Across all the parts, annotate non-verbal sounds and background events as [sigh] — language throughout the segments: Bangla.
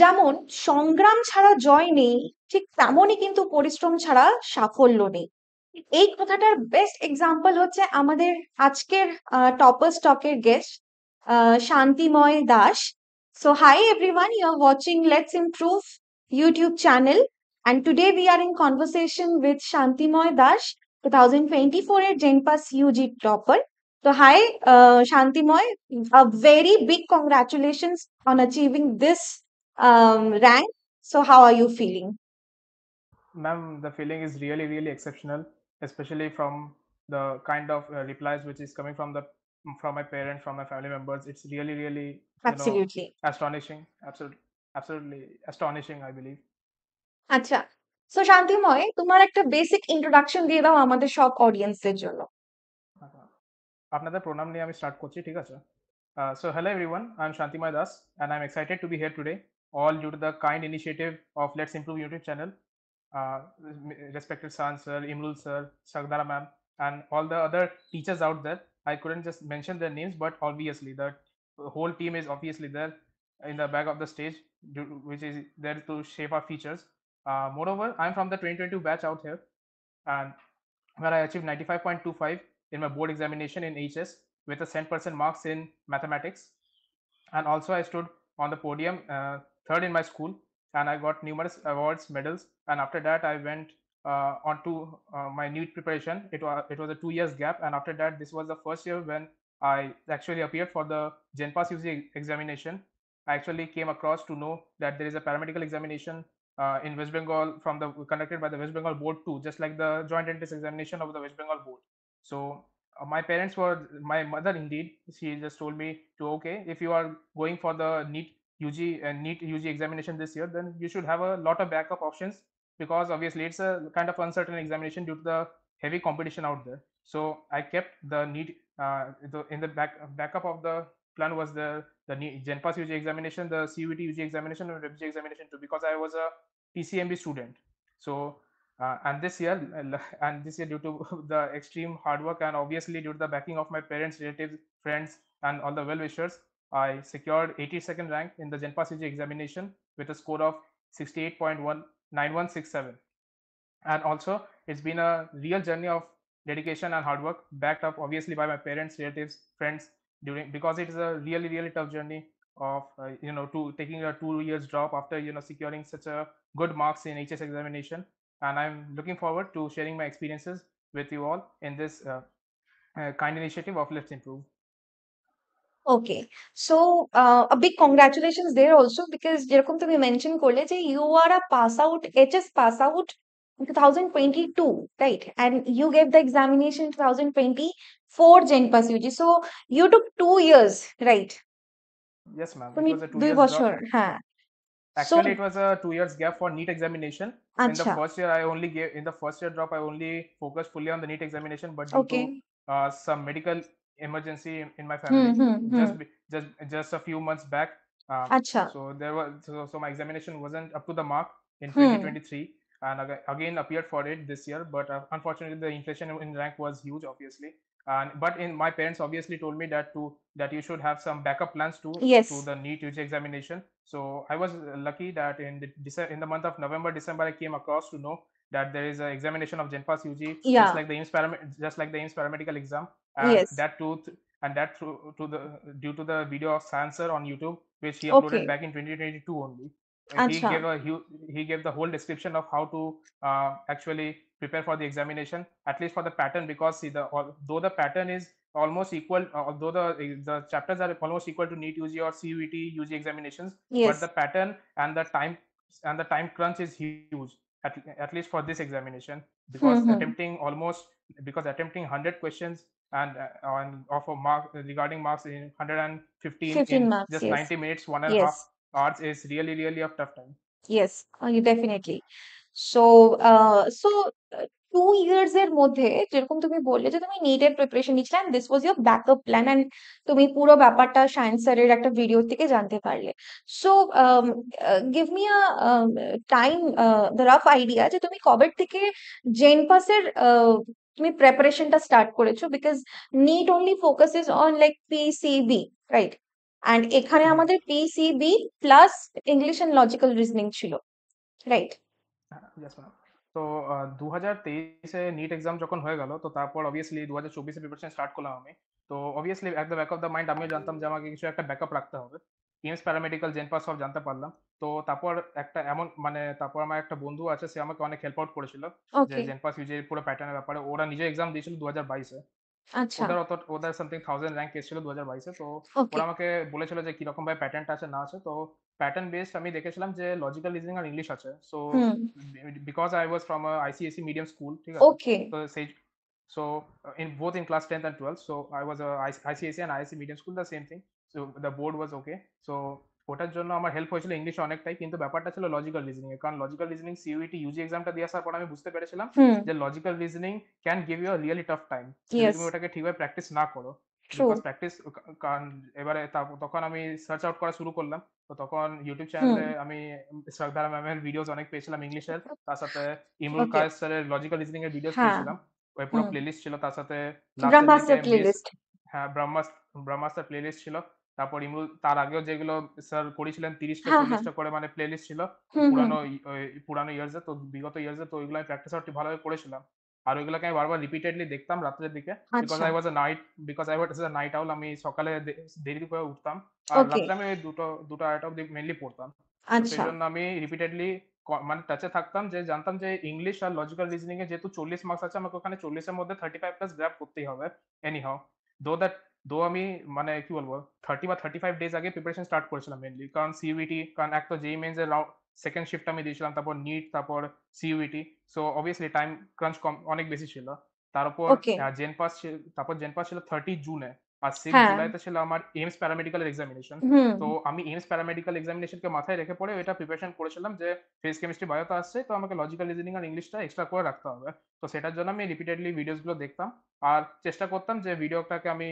যেমন সংগ্রাম ছাড়া জয় নেই ঠিক তেমনই কিন্তু পরিশ্রম ছাড়া সাফল্য নেই এই কথাটার বেস্ট এক্সাম্পল হচ্ছে আমাদের আজকের টপার স্টকের guest ah Shantimoy Das so hi everyone you are watching let's improve YouTube channel and today we are in conversation with Shantimoy Das two thousand twenty four এর জেনপাস ইউজি টপার তো hi Shantimoy very big congratulation on achieving this um, rank. So, how are you feeling? Ma'am, the feeling is really, really exceptional, especially from the kind of uh, replies which is coming from the from my parents, from my family members. It's really, really you know, Absolutely. astonishing. Absolutely, absolutely astonishing. I believe. Acha. আচ্ছা সো শান্তিময় তোমার একটা বেসিক ইন্ট্রোডাকশন দিয়ে দাও আমাদের সব অডিয়েন্সের জন্য আচ্ছা, আপনাদের প্রণাম নিয়ে আমি স্টার্ট করছি ঠিক আছে so hello everyone I am Shantimoy Das and I am excited to be here today all due to the kind initiative of Let's Improve YouTube channel, uh, respected San sir, Imrul sir, Sagdara ma'am, and all the other teachers out there. I couldn't just mention their names, but obviously the whole team is obviously there in the back of the stage, which is there to shape our features. Uh, moreover, I'm from the 2022 batch out here, and where I achieved 95.25 in my board examination in HS with a 10% marks in mathematics. And also I stood on the podium uh, third in my school, and I got numerous awards, medals. And after that, I went uh, on to uh, my NEET preparation. It was it was a two years gap, and after that, this was the first year when I actually appeared for the GenPass UC examination. I actually came across to know that there is a paramedical examination uh, in West Bengal from the conducted by the West Bengal Board too, just like the Joint Entrance Examination of the West Bengal Board. So uh, my parents were my mother indeed. She just told me to okay if you are going for the NEET UG and uh, NEET UG examination this year, then you should have a lot of backup options because obviously it's a kind of uncertain examination due to the heavy competition out there. So I kept the NEET uh, the, in the back backup of the plan was the the GenPass UG examination, the CVT UG examination, and WebG examination too because I was a PCMB student. So uh, and this year [laughs] and this year due to [laughs] the extreme hard work and obviously due to the backing of my parents, relatives, friends, and all the well wishers, I secured 82nd rank in the Genpa CG examination with a score of 68.19167, And also, it's been a real journey of dedication and hard work, backed up obviously by my parents, relatives, friends. During because it is a really really tough journey of uh, you know to taking a two years drop after you know securing such a good marks in HS examination. And I'm looking forward to sharing my experiences with you all in this uh, uh, kind initiative of Let's Improve. Okay so uh, a big congratulations there also because you mentioned, করলে যে you are a pass out. HS pass out 2022, right? And you gave the examination in 2024 Gen Pass UG. So you took two years, right? Yes, ma'am. So it was a two, two years Actually, so, it was a two years gap for neat examination. Achha. In the first year, I only gave in the first year drop. I only focused fully on the neat examination, but due okay. to uh, some medical emergency in my family mm-hmm, just mm. just just a few months back um, Achha. so there was so, so, my examination wasn't up to the mark in hmm. 2023 mm. and again appeared for it this year but uh, unfortunately the inflation in rank was huge obviously and but in my parents obviously told me that to that you should have some backup plans to yes. to the neat UG examination so i was lucky that in the in the month of november december i came across to know that there is an examination of GenPass UG, yeah. just like the IMS param- just like the IMS paramedical exam. And yes. That too, and that through to the due to the video of Sansar on YouTube, which he uploaded okay. back in 2022 only. And uh, he gave a he, he gave the whole description of how to uh, actually prepare for the examination, at least for the pattern, because see the though the pattern is almost equal, uh, although the eh, the chapters are almost equal to NEET UG or CUET UG examinations, yes. but the pattern and the time and the time crunch is huge at, at least for this examination because mm-hmm. attempting almost because attempting 100 questions and uh, on of a mark regarding marks in 115 15 in marks, just yes. 90 minutes one and yes. half hours is really really a tough time yes oh, definitely so uh, so uh, two years এর মধ্যে যেরকম তুমি বললে যে তুমি নিটের প্রিপারেশন নিচ্ছিলে this was your backup plan and তুমি পুরো ব্যাপারটা সায়েন্স স্যারের একটা ভিডিও থেকে জানতে পারলে so give me a time rough idea যে তুমি কবে থেকে জেনপাসের পাসের uh, তুমি প্রেপারেশনটা স্টার্ট করেছো because NEET only focuses on like PCB right and এখানে আমাদের PCB plus English and logical reasoning ছিল রাইট হ্যাঁ, তো দু হাজার তেইশে নিট এক্সাম যখন হয়ে গেল তো তারপর অবভিয়াসলি দু হাজার চব্বিশে প্রিপারেশন স্টার্ট করলাম আমি তো obviously at the back of the mind আমিও জানতাম যে আমাকে কিছু একটা ব্যাকআপ রাখতে হবে এমস প্যারামেডিক্যাল জেন পাস সব জানতে পারলাম তো তারপর একটা এমন মানে তারপর আমার একটা বন্ধু আছে সে আমাকে অনেক হেল্প আউট করেছিল যে জেন পাস ইউজের পুরো প্যাটার্নের ব্যাপারে ওরা নিজে এক্সাম দিয়েছিল দু হাজার বাইশে আচ্ছা। ওদের অত ওদের সামথিং থাউজেন্ড র্যাঙ্ক এসেছিল দু হাজার বাইশে তো ওরা আমাকে বলেছিল যে কিরকম ভাবে প্যাটার্নটা আছে না আছে তো প্যাটার্ন বেসড আমি দেখেছিলাম যে লজিক্যাল রিজনিং আর ইংলিশ আছে so because I was from ICSE medium school ঠিক আছে ওকে তো সেই so in both in class 10th and 12th so I was ICSE and ISC medium school the same thing so the board was okay so ওটার জন্য আমার হেল্প হয়েছিল ইংলিশ অনেকটাই কিন্তু ব্যাপারটা ছিল লজিক্যাল রিজনিং এর কারণ লজিক্যাল রিজনিং সিইউইটি ইউজি এক্সামটা দিয়ে আসার পর আমি বুঝতে পেরেছিলাম যে logical reasoning can give you a really tough time তুমি ওটাকে ঠিকভাবে প্র্যাকটিস না করো প্র্যাকটিস কারণ এবারে তখন আমি সার্চ আউট করা শুরু করলাম তো তখন ইউটিউব চ্যানেলে আমি শ্রদ্ধারা ম্যামের ভিডিওস অনেক পেয়েছিলাম ইংলিশের আচ্ছা। তার সাথে ইমরুল কায়েস স্যারের লজিক্যাল রিজনিং এর ভিডিওস পেয়েছিলাম ওই পুরো প্লেলিস্ট ছিল তার সাথে ব্রহ্মাস্টার প্লেলিস্ট হ্যাঁ ব্রহ্মাস্টার ব্রহ্মাস্টার প্লেলিস্ট ছিল তারপর ইমরুল তার আগেও যেগুলো স্যার করেছিলেন তিরিশটা হ্যাঁ, হ্যাঁ। চল্লিশটা করে মানে প্লেলিস্ট ছিল পুরানো পুরানো ইয়ার্সে তো বিগত ইয়ার্সে তো ওইগুলো আমি প্র্যাকটিস আউটটি ভালোভাবে করেছিলাম আর ওইগুলোকে আমি বারবার রিপিটেডলি দেখতাম রাত্রের দিকে because I was a night because I was a night owl আমি সকালে দেরি করে উঠতাম আর রাত্রে আমি দুটো দুটো আড়াইটা অবধি মেনলি পড়তাম সেই আচ্ছা। আমি রিপিটেডলি মানে টাচে থাকতাম যে জানতাম যে ইংলিশ আর লজিক্যাল রিজনিং এ যেহেতু চল্লিশ মার্কস আছে আমাকে ওখানে চল্লিশের মধ্যে থার্টি ফাইভ প্লাস গ্র্যাপ করতেই হবে এনি হাও দো দ্যাট দো আমি মানে কি বলবো থার্টি বা থার্টি ফাইভ ডেজ আগে প্রিপারেশন স্টার্ট করেছিলাম মেনলি কারণ সিবিটি e কারণ একটা তো জেই মেন্স এর সেকেন্ড শিফট আমি দিয়েছিলাম তারপর নিট তারপর CUET so obviously time crunch কম অনেক বেশি ছিল তারপর জেনপাস তারপর জেনপাস ছিল থার্টি জুনে আর সিক্স হ্যাঁ। জুলাইতে ছিল আমার এইমস প্যারামেডিক্যাল এক্সামিনেশন তো আমি এইমস এক্সামিনেশন কে মাথায় রেখে পড়ে এটা প্রিপারেশন করেছিলাম যে ফেস কেমিস্ট্রি বায়োতে আসছে তো আমাকে লজিক্যাল রিজনিং আর ইংলিশটা এক্সট্রা করে রাখতে হবে তো সেটার জন্য আমি রিপিটেডলি গুলো দেখতাম আর চেষ্টা করতাম যে ভিডিওটাকে আমি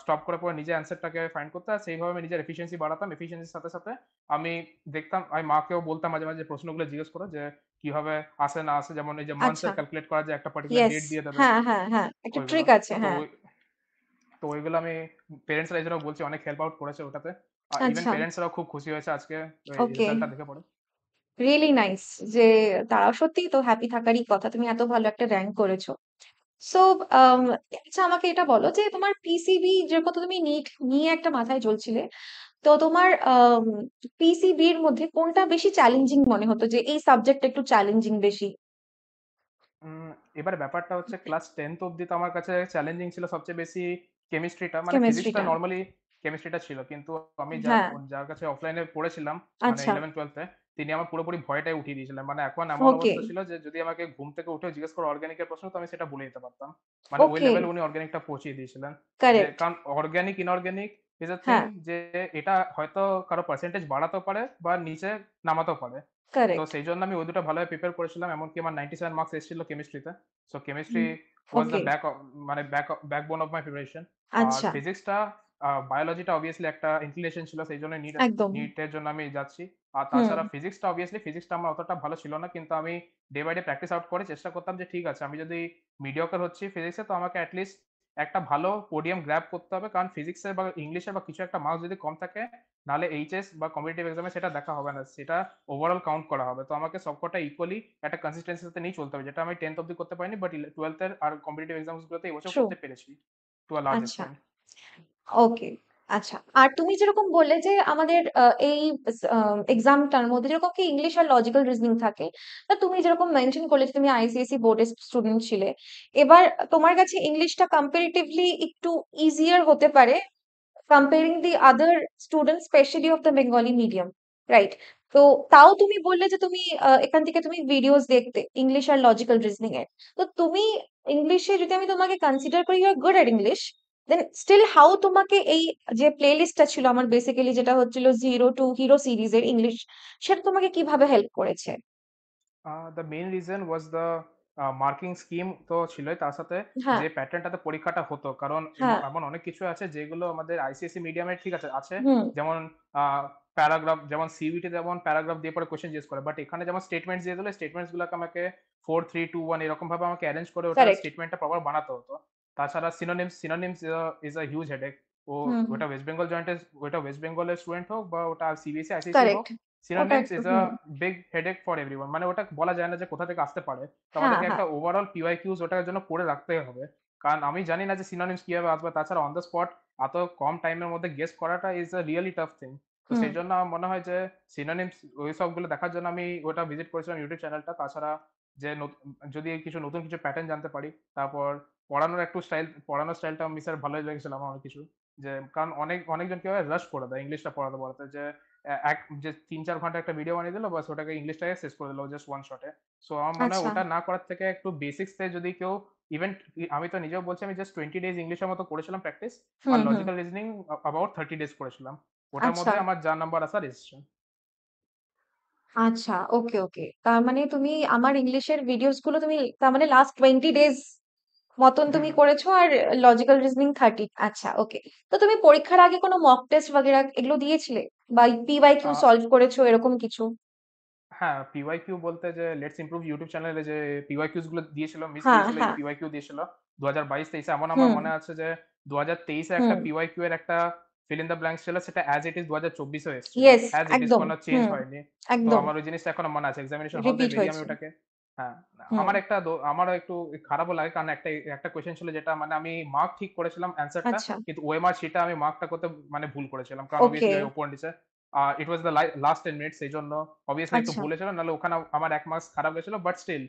স্টপ করে পরে নিজে অ্যান্সারটাকে ফাইন্ড করতে আর সেইভাবে আমি নিজের এফিসিয়েন্সি বাড়াতাম এফিসিয়েন্সির সাথে সাথে আমি দেখতাম আমি মাকেও বলতাম মাঝে মাঝে প্রশ্নগুলো জিজ্ঞেস করো যে কিভাবে আসে না আসে যেমন এই যে আচ্ছা মান্থসের ক্যালকুলেট করা যায় একটা পার্টিকুলার ডেট দিয়ে দেবে হ্যাঁ হ্যাঁ হ্যাঁ একটা ট্রিক আছে তো হ্যাঁ তো ওইগুলো আমি প্যারেন্টসরা এছাড়াও বলছি অনেক হেল্প আউট করেছে ওটাতে আর ইভেন প্যারেন্টসরাও আচ্ছা। খুব খুশি হয়েছে আজকে রেজাল্টটা দেখে পড়ে রিয়েলি নাইস যে তারাও সত্যি তো হ্যাপি থাকারই কথা তুমি এত ভালো একটা র্যাঙ্ক করেছো সো আচ্ছা আমাকে এটা বলো যে তোমার পিসিবি যে কত তুমি নিট নিয়ে একটা মাথায় চলছিলে তো তোমার পিসিবি এর মধ্যে কোনটা বেশি চ্যালেঞ্জিং মনে হতো যে এই সাবজেক্টটা একটু চ্যালেঞ্জিং বেশি উম, এবার ব্যাপারটা হচ্ছে ক্লাস টেন অব্দি তো আমার কাছে চ্যালেঞ্জিং ছিল সবচেয়ে বেশি কেমিস্ট্রিটা মানে ফিজিক্সটা নরমালি কেমিস্ট্রিটা ছিল কিন্তু আমি যার হ্যাঁ। যার কাছে অফলাইনে পড়েছিলাম মানে 12 আচ্ছা। তে তিনি আমার পুরোপুরি ভয়টাই উঠিয়ে দিয়েছিলেন মানে এখন আমার অবস্থা ছিল যে যদি আমাকে ঘুম থেকে উঠে জিজ্ঞেস করো অর্গানিকের প্রশ্ন তো আমি সেটা বলে দিতে পারতাম মানে ওই লেভেল উনি অর্গানিকটা পৌঁছে দিয়েছিলেন কারণ organic inorganic is a thing যে এটা হয়তো কারো পার্সেন্টেজ বাড়াতেও পারে বা নিচে নামাতেও পারে তো সেই জন্য আমি ওই দুটো ভালোভাবে প্রিপেয়ার করেছিলাম এমনকি আমার সেভেন মার্কস এসেছিল কেমিস্ট্রিতে so chemistry was the back মানে back backbone of my preparation আর ফিজিক্সটা বায়োলজিটা অবভিয়াসলি একটা ইনক্লিনেশন ছিল সেই জন্য নিট নিটের জন্য আমি যাচ্ছি আর তাছাড়া ফিজিক্সটা অবভিয়াসলি ফিজিক্সটা আমার অতটা ভালো ছিল না কিন্তু আমি day by day practice out করে চেষ্টা করতাম যে ঠিক আছে আমি যদি মিডিয়কার হচ্ছি ফিজিক্সে তো আমাকে অ্যাটলিস্ট একটা ভালো পোডিয়াম গ্র্যাপ করতে হবে কারণ ফিজিক্সের বা ইংলিশে বা কিছু একটা মার্কস যদি কম থাকে নাহলে এইচএস বা কম্পিটিটিভ এক্সামে সেটা দেখা হবে না সেটা ওভারঅল কাউন্ট করা হবে তো আমাকে সবকটা ইকুয়ালি একটা কনসিস্টেন্সিতে নিয়ে চলতে হবে যেটা আমি টেন্থ অব্দি করতে পারিনি বাট টুয়েলথের আর কম্পিটিটিভ এক্সামসগুলোতে বছর করতে পেরেছি টু আ লার্জ ওকে আচ্ছা আর তুমি যেরকম বললে যে আমাদের আহ, এই এক্সামটার মধ্যে যেরকম কি ইংলিশ আর লজিক্যাল রিজনিং থাকে তা তুমি যেরকম মেনশন করলে তুমি আইসিএসসি বোর্ডের স্টুডেন্ট ছিলে এবার তোমার কাছে ইংলিশটা কম্পারেটিভলি একটু ইজিয়ার হতে পারে comparing the other student specially of the Bengali medium right তো তাও তুমি বললে যে তুমি আহ, এখান থেকে তুমি ভিডিওস দেখতে ইংলিশ আর লজিক্যাল রিজনিং এর তো তুমি ইংলিশে যদি আমি তোমাকে কনসিডার করি you are good at English then still how তোমাকে এই যে প্লে লিস্টটা ছিল আমার বেসিক্যালি যেটা হচ্ছিল জিরো টু হিরো সিরিজের ইংলিশ সেটা তোমাকে কিভাবে হেল্প করেছে the main reason was the marking scheme তো ছিল তার সাথে হ্যাঁ। যে প্যাটার্নটাতে পরীক্ষাটা হতো কারণ হ্যাঁ। এমন অনেক কিছু আছে যেগুলো আমাদের আইসিএসসি e মিডিয়ামে ঠিক আছে আছে যেমন প্যারাগ্রাফ যেমন সিবিটি যেমন প্যারাগ্রাফ দিয়ে পরে কোয়েশ্চেন জিজ্ঞেস করে বাট এখানে যেমন স্টেটমেন্ট দিয়ে দিলে স্টেটমেন্টস গুলোকে আমাকে ফোর থ্রি টু ওয়ান এরকম ভাবে আমাকে অ্যারেঞ্জ করে ওটা স্টেটমেন্টটা প্রপার বানাতে হতো তাছাড়া synonyms synonyms is a huge headache ও ওটা ওয়েস্ট বেঙ্গল জয়েন্ট ওটা ওয়েস্ট বেঙ্গলের স্টুডেন্ট হোক বা ওটা সিবিএসসি আইসিএসই e, হোক synonyms is a big headache for everyone মানে ওটা বলা যায় না যে কোথা থেকে আসতে পারে তো হ্যাঁ, হ্যাঁ। একটা ওভারঅল পিওয়াইকিউস ওটার জন্য করে রাখতে হবে কারণ আমি জানি না যে সিনোনিমস কিভাবে আসবে তাছাড়া অন দ্য স্পট এত কম টাইমের মধ্যে গেস করাটা is a really tough thing তো সেই জন্য আমার মনে হয় যে সিনোনিমস ওই সবগুলো দেখার জন্য আমি ওটা ভিজিট করেছিলাম ইউটিউব চ্যানেলটা তাছাড়া যে যদি কিছু নতুন কিছু প্যাটার্ন জানতে পারি তারপর পড়ানোর একটু স্টাইল পড়ানোর স্টাইলটা আমি স্যার ভালোই লেগেছিল আমার অনেক কিছু যে কারণ অনেক অনেকজন কেউ রাশ করে দেয় ইংলিশটা পড়াতে পড়াতে যে এক যে তিন চার ঘন্টা একটা ভিডিও বানিয়ে দিলো বাস ওটাকে ইংলিশটাকে শেষ করে দিলো জাস্ট ওয়ান শটে সো আমার মনে হয় আচ্ছা। ওটা না করার থেকে একটু বেসিক্সে যদি কেউ ইভেন আমি তো নিজেও বলছি আমি জাস্ট টোয়েন্টি ডেজ ইংলিশের মতো করেছিলাম প্র্যাকটিস আর logical reasoning about thirty days করেছিলাম ওটার আচ্ছা। মধ্যে আমার যা নাম্বার আসার এসেছে আচ্ছা ওকে ওকে তার মানে তুমি আমার ইংলিশের ভিডিওস গুলো তুমি তার মানে লাস্ট টোয়েন্টি ডেজ মতন তুমি করেছো আর লজিক্যাল রিজনিং থার্টি আচ্ছা ওকে তো তুমি পরীক্ষার আগে কোনো মক টেস্ট বাগেরা এগুলো দিয়েছিলে বা ওয়াই কিউ সলভ করেছো এরকম কিছু হ্যাঁ পিওয়াই কিউ বলতে যে লেটস ইমপ্রুভ ইউটিউব চ্যানেলে যে পিওয়াই কিউস গুলো দিয়েছিল মিস হ্যাঁ, দিয়েছিল পিওয়াই কিউ হ্যাঁ। দিয়েছিল 2022 23 আমার আমার মনে আছে যে 2023 এ একটা পিওয়াই কিউ এর একটা ফিল ইন দ্য ব্ল্যাঙ্কস ছিল সেটা অ্যাজ ইট ইজ 2024 এ এসেছিল অ্যাজ ইট ইজ কোনো চেঞ্জ হয়নি তো আমার ওই জিনিসটা এখনো মনে আছে এক্সামিনেশন হতে আমি ওটাকে হ্যাঁ, হ্যাঁ আমার একটা আমারও একটু খারাপও লাগে কারণ একটা একটা কোয়েশ্চেন ছিল যেটা মানে আমি মার্ক ঠিক করেছিলাম অ্যানসারটা আচ্ছা। কিন্তু ওএমআর সেটা আমি মার্কটা করতে মানে ভুল করেছিলাম কারণ অবভিয়াসলি ওপেন দিছে it was the last ten minutes সেই জন্য অবভিয়াসলি একটু আচ্ছা। ভুল হয়েছিল নাহলে ওখানে আমার এক মার্কস খারাপ হয়েছিল বাট স্টিল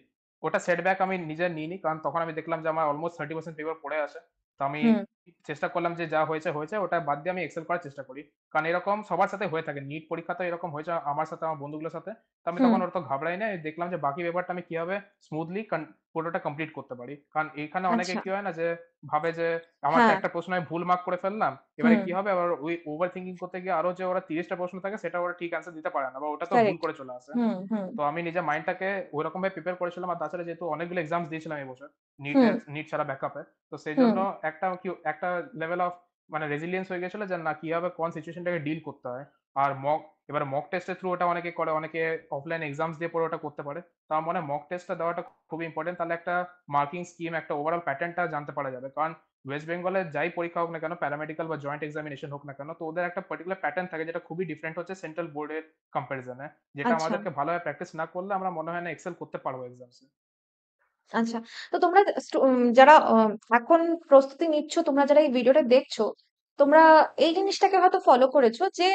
ওটা সেটব্যাক আমি নিজে নিইনি কারণ তখন আমি দেখলাম যে আমার অলমোস্ট থার্টি পার্সেন্ট পেপার পড়ে আছে তো আমি চেষ্টা করলাম যে যা হয়েছে হয়েছে ওটা বাদ দিয়ে আমি এক্সেল করার চেষ্টা করি কারণ এরকম সবার সাথে হয়ে থাকে নিট পরীক্ষা তো এরকম হয়েছে আমার সাথে আমার বন্ধুগুলোর সাথে তো আমি তখন অত ঘাবড়াই না দেখলাম যে বাকি ব্যাপারটা আমি কিভাবে স্মুথলি পুরোটা কমপ্লিট করতে পারি কারণ এখানে অনেকে আচ্ছা। কি হয় না যে ভাবে যে আমার হ্যাঁ। একটা প্রশ্ন আমি ভুল মার্ক করে ফেললাম এবারে কি হবে আবার ওই ওভার থিঙ্কিং করতে গিয়ে আরো যে ওরা তিরিশটা প্রশ্ন থাকে সেটা ওরা ঠিক আনসার দিতে পারে না বা ওটা তো ভুল করে চলে আসে তো আমি নিজের মাইন্ডটাকে ওই রকম ভাবে প্রিপেয়ার করেছিলাম আর তাছাড়া যেহেতু অনেকগুলো এক্সাম দিয়েছিলাম এই বছর নিট নিট ছাড়া ব্যাকআপে তো সেই জন্য একটা কি একটা লেভেল অফ মানে রেজিলিয়েন্স হয়ে গেছিল যে না কিভাবে কোন সিচুয়েশনটাকে ডিল করতে হয় আর মক এবার মক টেস্টের থ্রু ওটা অনেকে করে অনেকে অফলাইন এক্সামস দিয়ে পরে ওটা করতে পারে তো আমার মনে হয় মক টেস্টটা দেওয়াটা খুব ইম্পর্টেন্ট তাহলে একটা মার্কিং স্কিম একটা ওভারঅল প্যাটার্নটা জানতে পারা যাবে কারণ ওয়েস্ট বেঙ্গলের যাই পরীক্ষা হোক না কেন প্যারামেডিক্যাল বা জয়েন্ট এক্সামিনেশন হোক না কেন তো ওদের একটা পার্টিকুলার প্যাটার্ন থাকে যেটা খুবই ডিফারেন্ট হচ্ছে সেন্ট্রাল বোর্ডের কম্পারিজনে যেটা আচ্ছা। আমাদেরকে ভালোভাবে প্র্যাকটিস না করলে আমরা মনে হয় না এক্সেল করতে পারবো এক্সামসে আচ্ছা তো তোমরা যারা আহ, এখন প্রস্তুতি নিচ্ছ তোমরা যারা এই ভিডিওটা দেখছো তোমরা এই জিনিসটাকে হয়তো ফলো করেছো যে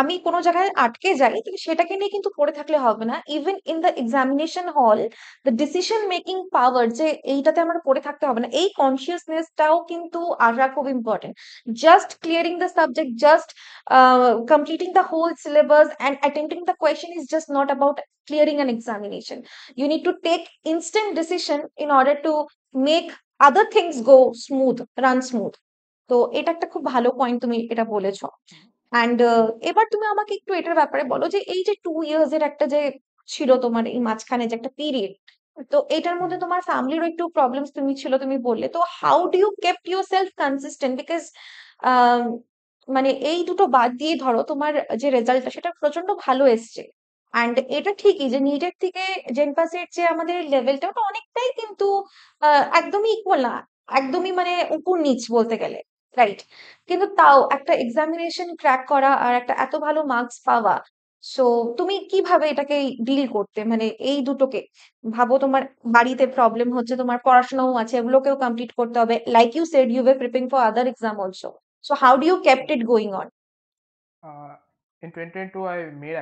আমি কোনো জায়গায় আটকে যাই কিন্তু সেটাকে নিয়ে কিন্তু পড়ে থাকলে হবে না even in the examination hall the decision making power যে এইটাতে আমার পড়ে থাকতে হবে না এই কনসিয়াসনেসটাও কিন্তু আরা খুব important just clearing the subject just completing the whole syllabus and attending the question is just not about clearing an examination you need to take instant decision in order to make other things go smooth run smooth তো এটা একটা খুব ভালো পয়েন্ট তুমি এটা বলেছ অ্যান্ড uh, এবার তুমি আমাকে একটু এটার ব্যাপারে বলো যে এই যে টু ইয়ার্স এর একটা যে ছিল তোমার এই মাঝখানে যে একটা পিরিয়ড তো এটার মধ্যে তোমার ফ্যামিলিরও একটু প্রবলেমস তুমি ছিল তুমি বললে তো how do you kept yourself consistent because মানে এই দুটো বাদ দিয়ে ধরো তোমার যে রেজাল্টটা সেটা প্রচন্ড ভালো এসছে অ্যান্ড এটা ঠিকই যে নিজের থেকে জেনপাসের যে আমাদের লেভেলটা ওটা অনেকটাই কিন্তু একদমই ইকুয়াল না একদমই মানে উপর নিচ বলতে গেলে রাইট কিন্তু তাও একটা এক্সামিনেশন ক্র্যাক করা আর একটা এত ভালো মার্কস পাওয়া সো তুমি কিভাবে এটাকে ডিল করতে মানে এই দুটোকে ভাবো তোমার বাড়িতে প্রবলেম হচ্ছে তোমার পড়াশোনাও আছে এগুলোকেও কমপ্লিট করতে হবে like you said you were prepping for other exam also so how do you kept it going on in 2022 I made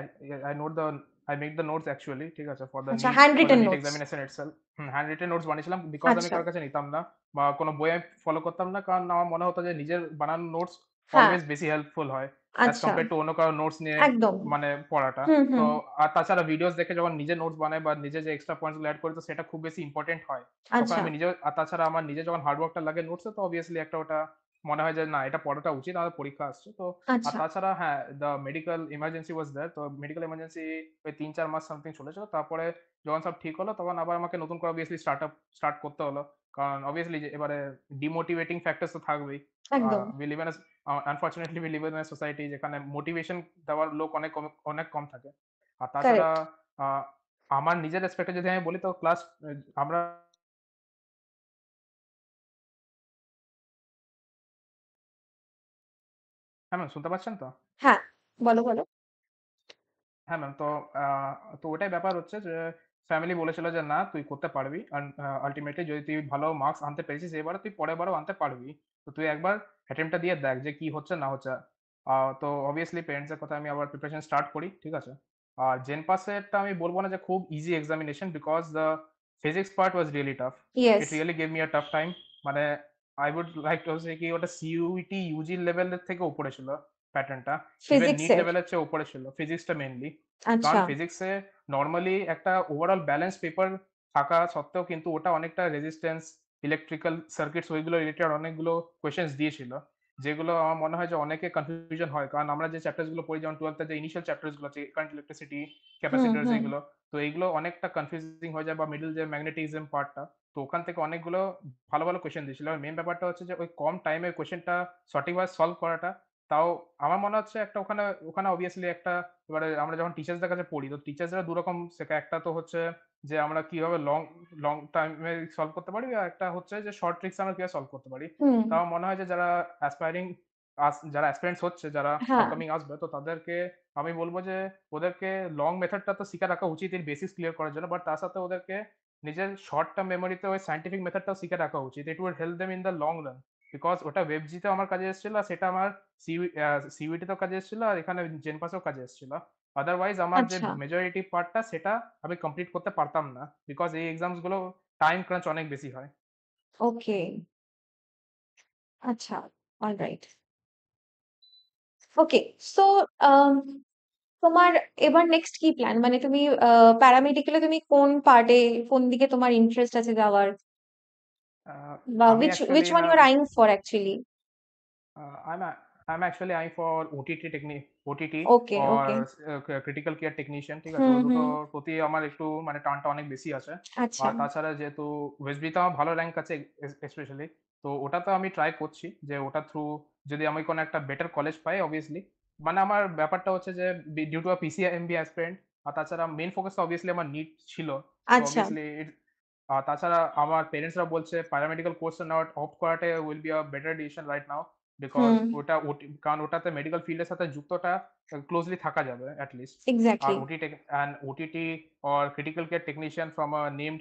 I note the I make the notes actually ঠিক আছে for the handwritten notes examination itself handwritten notes বানিয়েছিলাম বিকজ আমি আচ্ছা। কারোর কাছে নিতাম না বা কোনো বই আমি ফলো করতাম না কারণ আমার মনে হতো যে নিজের বানানো নোটস অলওয়েজ হ্যাঁ। বেশি হেল্পফুল হয় অ্যাজ কম্পেয়ার টু অন্য কারো নোটস নিয়ে মানে পড়াটা তো আর তাছাড়া ভিডিওস দেখে যখন নিজে নোটস বানাই বা নিজে যে এক্সট্রা পয়েন্টস গুলো অ্যাড করি তো সেটা খুব বেশি ইম্পর্টেন্ট হয় তখন আচ্ছা। আমি নিজে আর তাছাড়া আমার নিজে যখন হার্ড ওয়ার্কটা লাগে নোটসে তো অবভিয়াসলি একটা ওটা মনে হয় যে না এটা পড়াটা উচিত আর পরীক্ষা আসছে তো আর আচ্ছা। তাছাড়া হ্যাঁ the medical emergency was there তো মেডিকেল ইমার্জেন্সি ওই তিন চার মাস সামথিং চলেছিল তারপরে যখন সব ঠিক হলো তখন আবার আমাকে নতুন করে অবভিয়াসলি স্টার্ট আপ স্টার্ট করতে হলো কারণ অবভিয়াসলি এবারে ডিমোটিভেটিং ফ্যাক্টরস তো থাকবেই একদম we live in unfortunately we live in society যেখানে মোটিভেশন দেওয়ার লোক অনেক অনেক কম থাকে আর তাছাড়া আহ, আমার নিজের রেসপেক্টে যদি আমি বলি তো ক্লাস আমরা হ্যাঁ ম্যাম শুনতে পাচ্ছেন তো? হ্যাঁ, বলো, বলো। হ্যাঁ ম্যাম তো তো ওটাই ব্যাপার হচ্ছে যে ফ্যামিলি বলেছিল যে, "না তুই করতে পারবি। যদি তুই ভালো মার্কস আনতে পেরেছিস তুই পরের আনতে পারবি। তো তুই একবার দিয়ে দেখ যে কি হচ্ছে না হচ্ছে।" তো অবভিয়াসলি প্যারেন্টস এর আমি আবার প্রিপারেশন স্টার্ট করি। ঠিক আছে? আর জেন এরটা আমি বলবো না যে খুব easy examination because the physics part was really tough. It really gave me a tough time. মানে I would like to say কি ওটা সিইউইটি ইউজি লেভেলের থেকে উপরে ছিল প্যাটার্নটা নিট লেভেলের চেয়ে উপরে ছিল ফিজিক্সটা মেইনলি আচ্ছা। কারণ ফিজিক্সে নরমালি একটা ওভারঅল ব্যালেন্স পেপার থাকা সত্ত্বেও কিন্তু ওটা অনেকটা রেজিস্ট্যান্স ইলেকট্রিক্যাল সার্কিটস ওইগুলো রিলেটেড অনেকগুলো কোয়েশ্চেন্স দিয়েছিল যেগুলো আমার মনে হয় যে অনেকে কনফিউশন হয় কারণ আমরা যে চ্যাপ্টার গুলো পড়ি যেমন টুয়েলভ যে ইনিশিয়াল চ্যাপ্টার গুলো আছে কারেন্ট ইলেকট্রিসিটি ক্যাপাসিটার এগুলো তো এইগুলো অনেকটা কনফিউজিং হয়ে যায় বা মিডল যে ম্যাগনেটিজম পার্টটা তো ওখান থেকে অনেকগুলো ভালো ভালো কোয়েশ্চেন দিয়েছিল আর মেন ব্যাপারটা হচ্ছে যে ওই কম টাইমে কোয়েশ্চেনটা সঠিকভাবে সলভ করাটা তাও আমার মনে হচ্ছে একটা ওখানে ওখানে অবভিয়াসলি একটা এবারে আমরা যখন টিচার্সদের কাছে পড়ি তো টিচার্সরা দুরকম শেখা একটা তো হচ্ছে যে আমরা কিভাবে লং লং টাইমে সলভ করতে পারি আর একটা হচ্ছে যে শর্ট ট্রিক্স আমরা কিভাবে সলভ করতে পারি তাও মনে হয় যে যারা অ্যাসপায়ারিং যারা অ্যাসপিরেন্টস হচ্ছে যারা কামিং হ্যাঁ। আসবে তো তাদেরকে আমি বলবো যে ওদেরকে লং মেথডটা তো শিখে রাখা উচিত এর বেসিস ক্লিয়ার করার জন্য বাট তার সাথে ওদেরকে নিজের শর্ট টার্ম মেমোরিতে ওই সাইন্টিফিক মেথডটাও শিখে রাখা উচিত it will help them in the long run because ওটা ওয়েবজিতে আমার কাজে এসেছিল আর সেটা আমার সিউইটিতেও কাজে এসেছিল আর এখানে জেনপাসেও কাজে এসেছিল আদারওয়াইজ আমার যে মেজরিটি আচ্ছা। পার্টটা সেটা আমি কমপ্লিট করতে পারতাম না বিকজ এই এক্সামস গুলো টাইম ক্রাঞ্চ অনেক বেশি হয় ওকে আচ্ছা অলরাইট ওকে সো তোমার এবার নেক্সট কি প্ল্যান মানে তুমি প্যারামেডিকেলে তুমি কোন পার্টে কোন দিকে তোমার ইন্টারেস্ট আছে যাওয়ার বা which which one you are eyeing for actually i'm i'm actually eyeing for ott technique ott okay or critical care technician ঠিক আছে দুটো প্রতি আমার একটু মানে টানটা অনেক বেশি আছে আচ্ছা। আর তাছাড়া যেহেতু ওয়েস্টবিতে আমার ভালো র্যাঙ্ক আছে স্পেশালি তো ওটা তো আমি ট্রাই করছি যে ওটা থ্রু যদি আমি কোনো একটা বেটার কলেজ পাই অবভিয়াসলি মানে আমার ব্যাপারটা হচ্ছে যে due to a MB aspirant আর তাছাড়া মেইন ফোকাস অবভিয়াসলি আমার নিট ছিল আচ্ছা। আর তাছাড়া আমার প্যারেন্টসরা বলছে প্যারামেডিক্যাল কোর্স নেওয়ার অপ্ট করাটা will be a better decision right now because ওটা কারণ ওটাতে মেডিকেল ফিল্ডের সাথে যুক্তটা ক্লোজলি থাকা যাবে অ্যাট লিস্ট আর OT and OTT or critical care technician from a named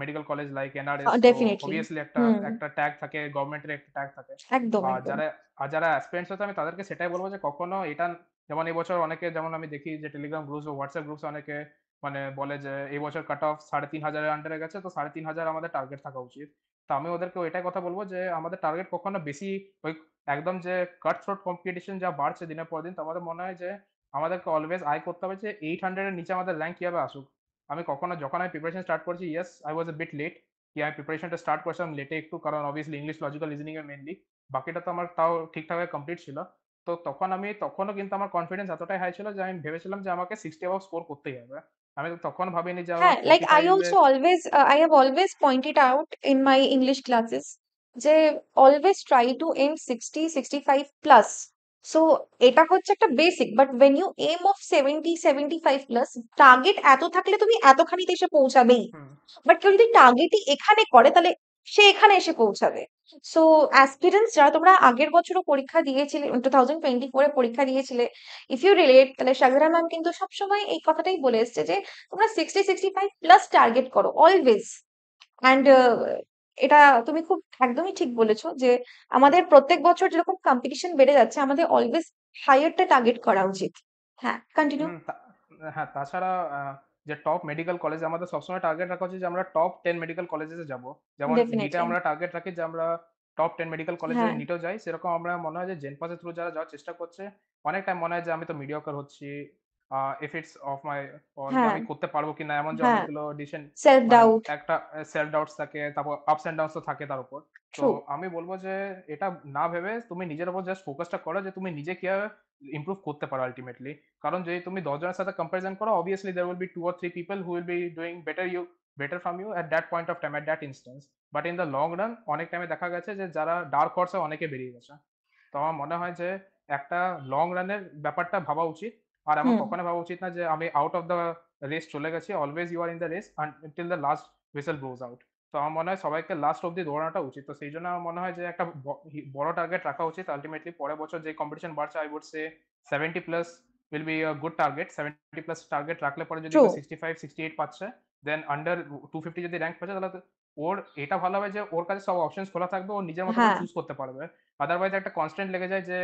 medical college like NRS obviously একটা একটা ট্যাগ থাকে গভর্নমেন্টের একটা ট্যাগ থাকে একদম যারা যারা অ্যাসপিরেন্টস আছে আমি তাদেরকে সেটাই বলবো যে কখনো এটা যেমন এবছর অনেকে যেমন আমি দেখি যে টেলিগ্রাম গ্রুপস ও হোয়াটসঅ্যাপ গ্রুপস অনেকে মানে বলে যে এই বছর কাট অফ সাড়ে তিন হাজারের আন্ডারে গেছে তো সাড়ে তিন হাজার আমাদের টার্গেট থাকা উচিত তো আমি ওদেরকে ওইটাই কথা বলবো যে আমাদের টার্গেট কখনো বেশি ওই একদম যে কাট থ্রোট কম্পিটিশন যা বাড়ছে দিনের পর দিন তো আমাদের মনে হয় যে আমাদেরকে অলওয়েজ আয় করতে হবে যে এইট হান্ড্রেডের নিচে আমাদের র্যাঙ্ক কীভাবে আসুক আমি কখনো যখন আমি প্রিপারেশন স্টার্ট করছি yes I was a bit late কি আমি প্রিপারেশনটা স্টার্ট করছিলাম লেটে একটু কারণ অবভিয়াসলি ইংলিশ লজিক্যাল রিজনিং এর মেনলি বাকিটা তো আমার তাও ঠিকঠাক কমপ্লিট ছিল তো তখন আমি তখনও কিন্তু আমার কনফিডেন্স এতটাই হাই ছিল যে আমি ভেবেছিলাম যে আমাকে সিক্সটি অ্যাবাভ স্কোর করতেই হবে আমি তখন ভাবিনি যে like I also always I have always pointed out in my English classes যে always try to end sixty sixty five plus so এটা হচ্ছে একটা basic but when you aim of seventy seventy five plus target এত থাকলে তুমি এতখানিতে এসে পৌঁছাবেই বাট কেউ যদি টার্গেটই এখানে করে তাহলে সে এখানে এসে পৌঁছাবে সো অ্যাসপিরেন্স যারা তোমরা আগের বছরও পরীক্ষা দিয়েছিলে টু থাউজেন্ড টোয়েন্টি ফোরে পরীক্ষা দিয়েছিলে ইফ ইউ রিলেট তাহলে সাগরা ম্যাম কিন্তু সবসময় এই কথাটাই বলে এসছে যে তোমরা sixty sixty five plus target করো অলওয়েজ অ্যান্ড এটা তুমি খুব একদমই ঠিক বলেছো যে আমাদের প্রত্যেক বছর যেরকম কম্পিটিশন বেড়ে যাচ্ছে আমাদের অলওয়েজ হায়ারটা টার্গেট করা উচিত হ্যাঁ কন্টিনিউ হ্যাঁ তাছাড়া আহ, যে টপ মেডিকেল কলেজ আমাদের সবসময় টার্গেট রাখা উচিত যে আমরা টপ টেন মেডিকেল কলেজে যাব যেমন নিটে আমরা টার্গেট রাখি যে আমরা টপ টেন মেডিকেল কলেজে হ্যাঁ নিটেও যাই সেরকম আমরা মনে হয় যে পাসের থ্রু যারা যাওয়ার চেষ্টা করছে অনেক টাইম মনে হয় যে আমি তো মিডিয়কার হচ্ছি আহ if it's of my or হ্যাঁ। আমি করতে পারবো কিনা এমন যে হ্যাঁ। অনেকগুলো ডিসিশন সেলফ ডাউট একটা সেলফ ডাউটস থাকে তারপর আপস এন্ড ডাউনস তো থাকে তার উপর তো আমি বলবো যে এটা না ভেবে তুমি নিজের উপর জাস্ট ফোকাসটা করো যে তুমি নিজে কি ইমপ্রুভ করতে পারো আলটিমেটলি কারণ যদি তুমি জনের সাথে কম্পারিজন করো obviously there will be two or three people who will be doing better you better from you at that point of time at that instance but in the long run অনেক টাইমে দেখা গেছে যে যারা ডার্ক হর্সে অনেকে বেরিয়ে গেছে তো আমার মনে হয় যে একটা লং রানের ব্যাপারটা ভাবা উচিত আর আমার কখনো ভাবা উচিত না যে আমি আউট অফ দ্য রেস চলে গেছি always you are in the race till the last vessel blows out তো আমার মনে হয় সবাইকে লাস্ট অব্দি দৌড়ানোটা উচিত তো সেই জন্য আমার মনে হয় যে একটা বড় টার্গেট রাখা উচিত আলটিমেটলি পরের বছর যে কম্পিটিশন বাড়ছে I would say seventy plus will be a good target seventy plus target রাখলে পরে যদি সিক্সটি ফাইভ সিক্সটি এইট পাচ্ছে দেন আন্ডার টু ফিফটি যদি র্যাঙ্ক পাচ্ছে তাহলে ওর এটা ভালো হবে যে ওর কাছে সব অপশন খোলা থাকবে ও নিজের মতো চুজ হ্যাঁ। করতে পারবে আদারওয়াইজ একটা কনস্ট্যান্ট লেগে যায় যে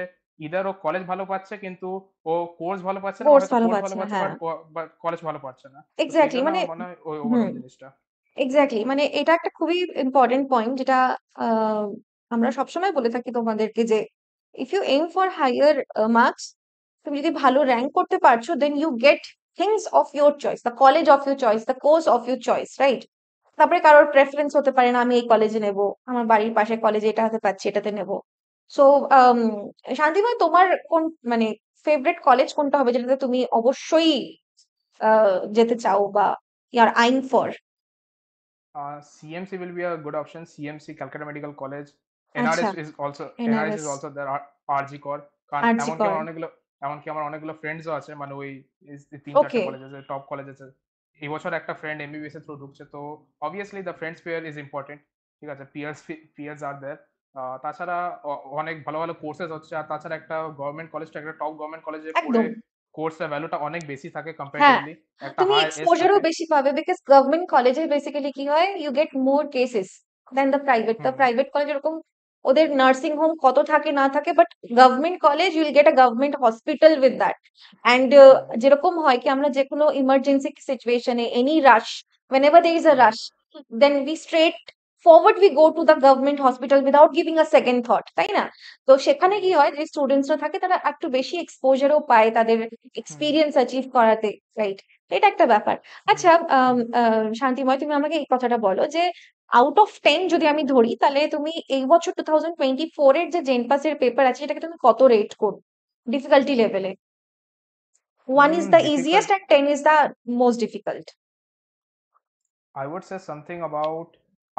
ইদার ও কলেজ ভালো পাচ্ছে কিন্তু ও কোর্স ভালো পাচ্ছে না কোর্স হ্যাঁ। ভালো পাচ্ছে না বাট কলেজ ভালো পাচ্ছে না এক্স্যাক্টলি মানে ওই জিনিসটা এক্স্যাক্টলি মানে এটা একটা খুবই ইম্পর্টেন্ট পয়েন্ট যেটা আমরা সবসময় বলে থাকি তোমাদেরকে যে if you aim for higher marks তুমি যদি ভালো র্যাঙ্ক করতে পারছো then you get things of your choice the college of your choice the course of your choice right তারপরে কারোর প্রেফারেন্স হতে পারে না আমি এই কলেজে নেব আমার বাড়ির পাশে কলেজে এটা হতে পারছি এটাতে নেব সো শান্তিময় um, তোমার কোন মানে ফেভারিট কলেজ কোনটা হবে যেটাতে তুমি অবশ্যই যেতে চাও বা you're eyeing for CMC will be a good option. CMC Calcutta Medical College. NRS Achha. আচ্ছা। is also NRS. NRS is also কর কারণ Core. এমনকি আমার অনেকগুলো এমনকি আমার অনেকগুলো ফ্রেন্ডসও আছে মানে ওই তিন চারটে কলেজ আছে টপ কলেজ আছে এই বছর একটা ফ্রেন্ড এমবিবিএস এর থ্রু ঢুকছে তো obviously the friends peer is important ঠিক আছে পিয়ার্স পিয়ার্স আর দেয়ার তাছাড়া অনেক ভালো ভালো কোর্সেস আছে আর তাছাড়া একটা गवर्नमेंट কলেজ আছে একটা টপ गवर्नमेंट কলেজে পড়লে কোর্সের ভ্যালুটা অনেক বেশি থাকে হ্যাঁ, কম্পেয়ারডলি তুমি এক্সপোজারও বেশি পাবে বিকজ गवर्नमेंट কলেজে বেসিক্যালি কি হয় you get more cases than the private the private college রকম ওদের নার্সিং হোম কত থাকে না থাকে but government college you will get a government hospital with that and যেরকম হয় কি আমরা যে কোনো ইমার্জেন্সি সিচুয়েশনে any rush whenever there is a rush then we straight forward we go to the government hospital without giving a second thought তাই না তো সেখানে কি হয় যে স্টুডেন্টসরা থাকে তারা একটু বেশি এক্সপোজারও পায় তাদের এক্সপিরিয়েন্স অ্যাচিভ করাতে রাইট এটা একটা ব্যাপার আচ্ছা শান্তিময় তুমি আমাকে এই কথাটা বলো যে আউট অফ টেন যদি আমি ধরি তাহলে তুমি এই বছর টু থাউজেন্ড টোয়েন্টি ফোর এর যে এর পেপার আছে এটাকে তুমি কত রেট করো ডিফিকাল্টি লেভেলে one is the easiest and ten is the most difficult I would say something about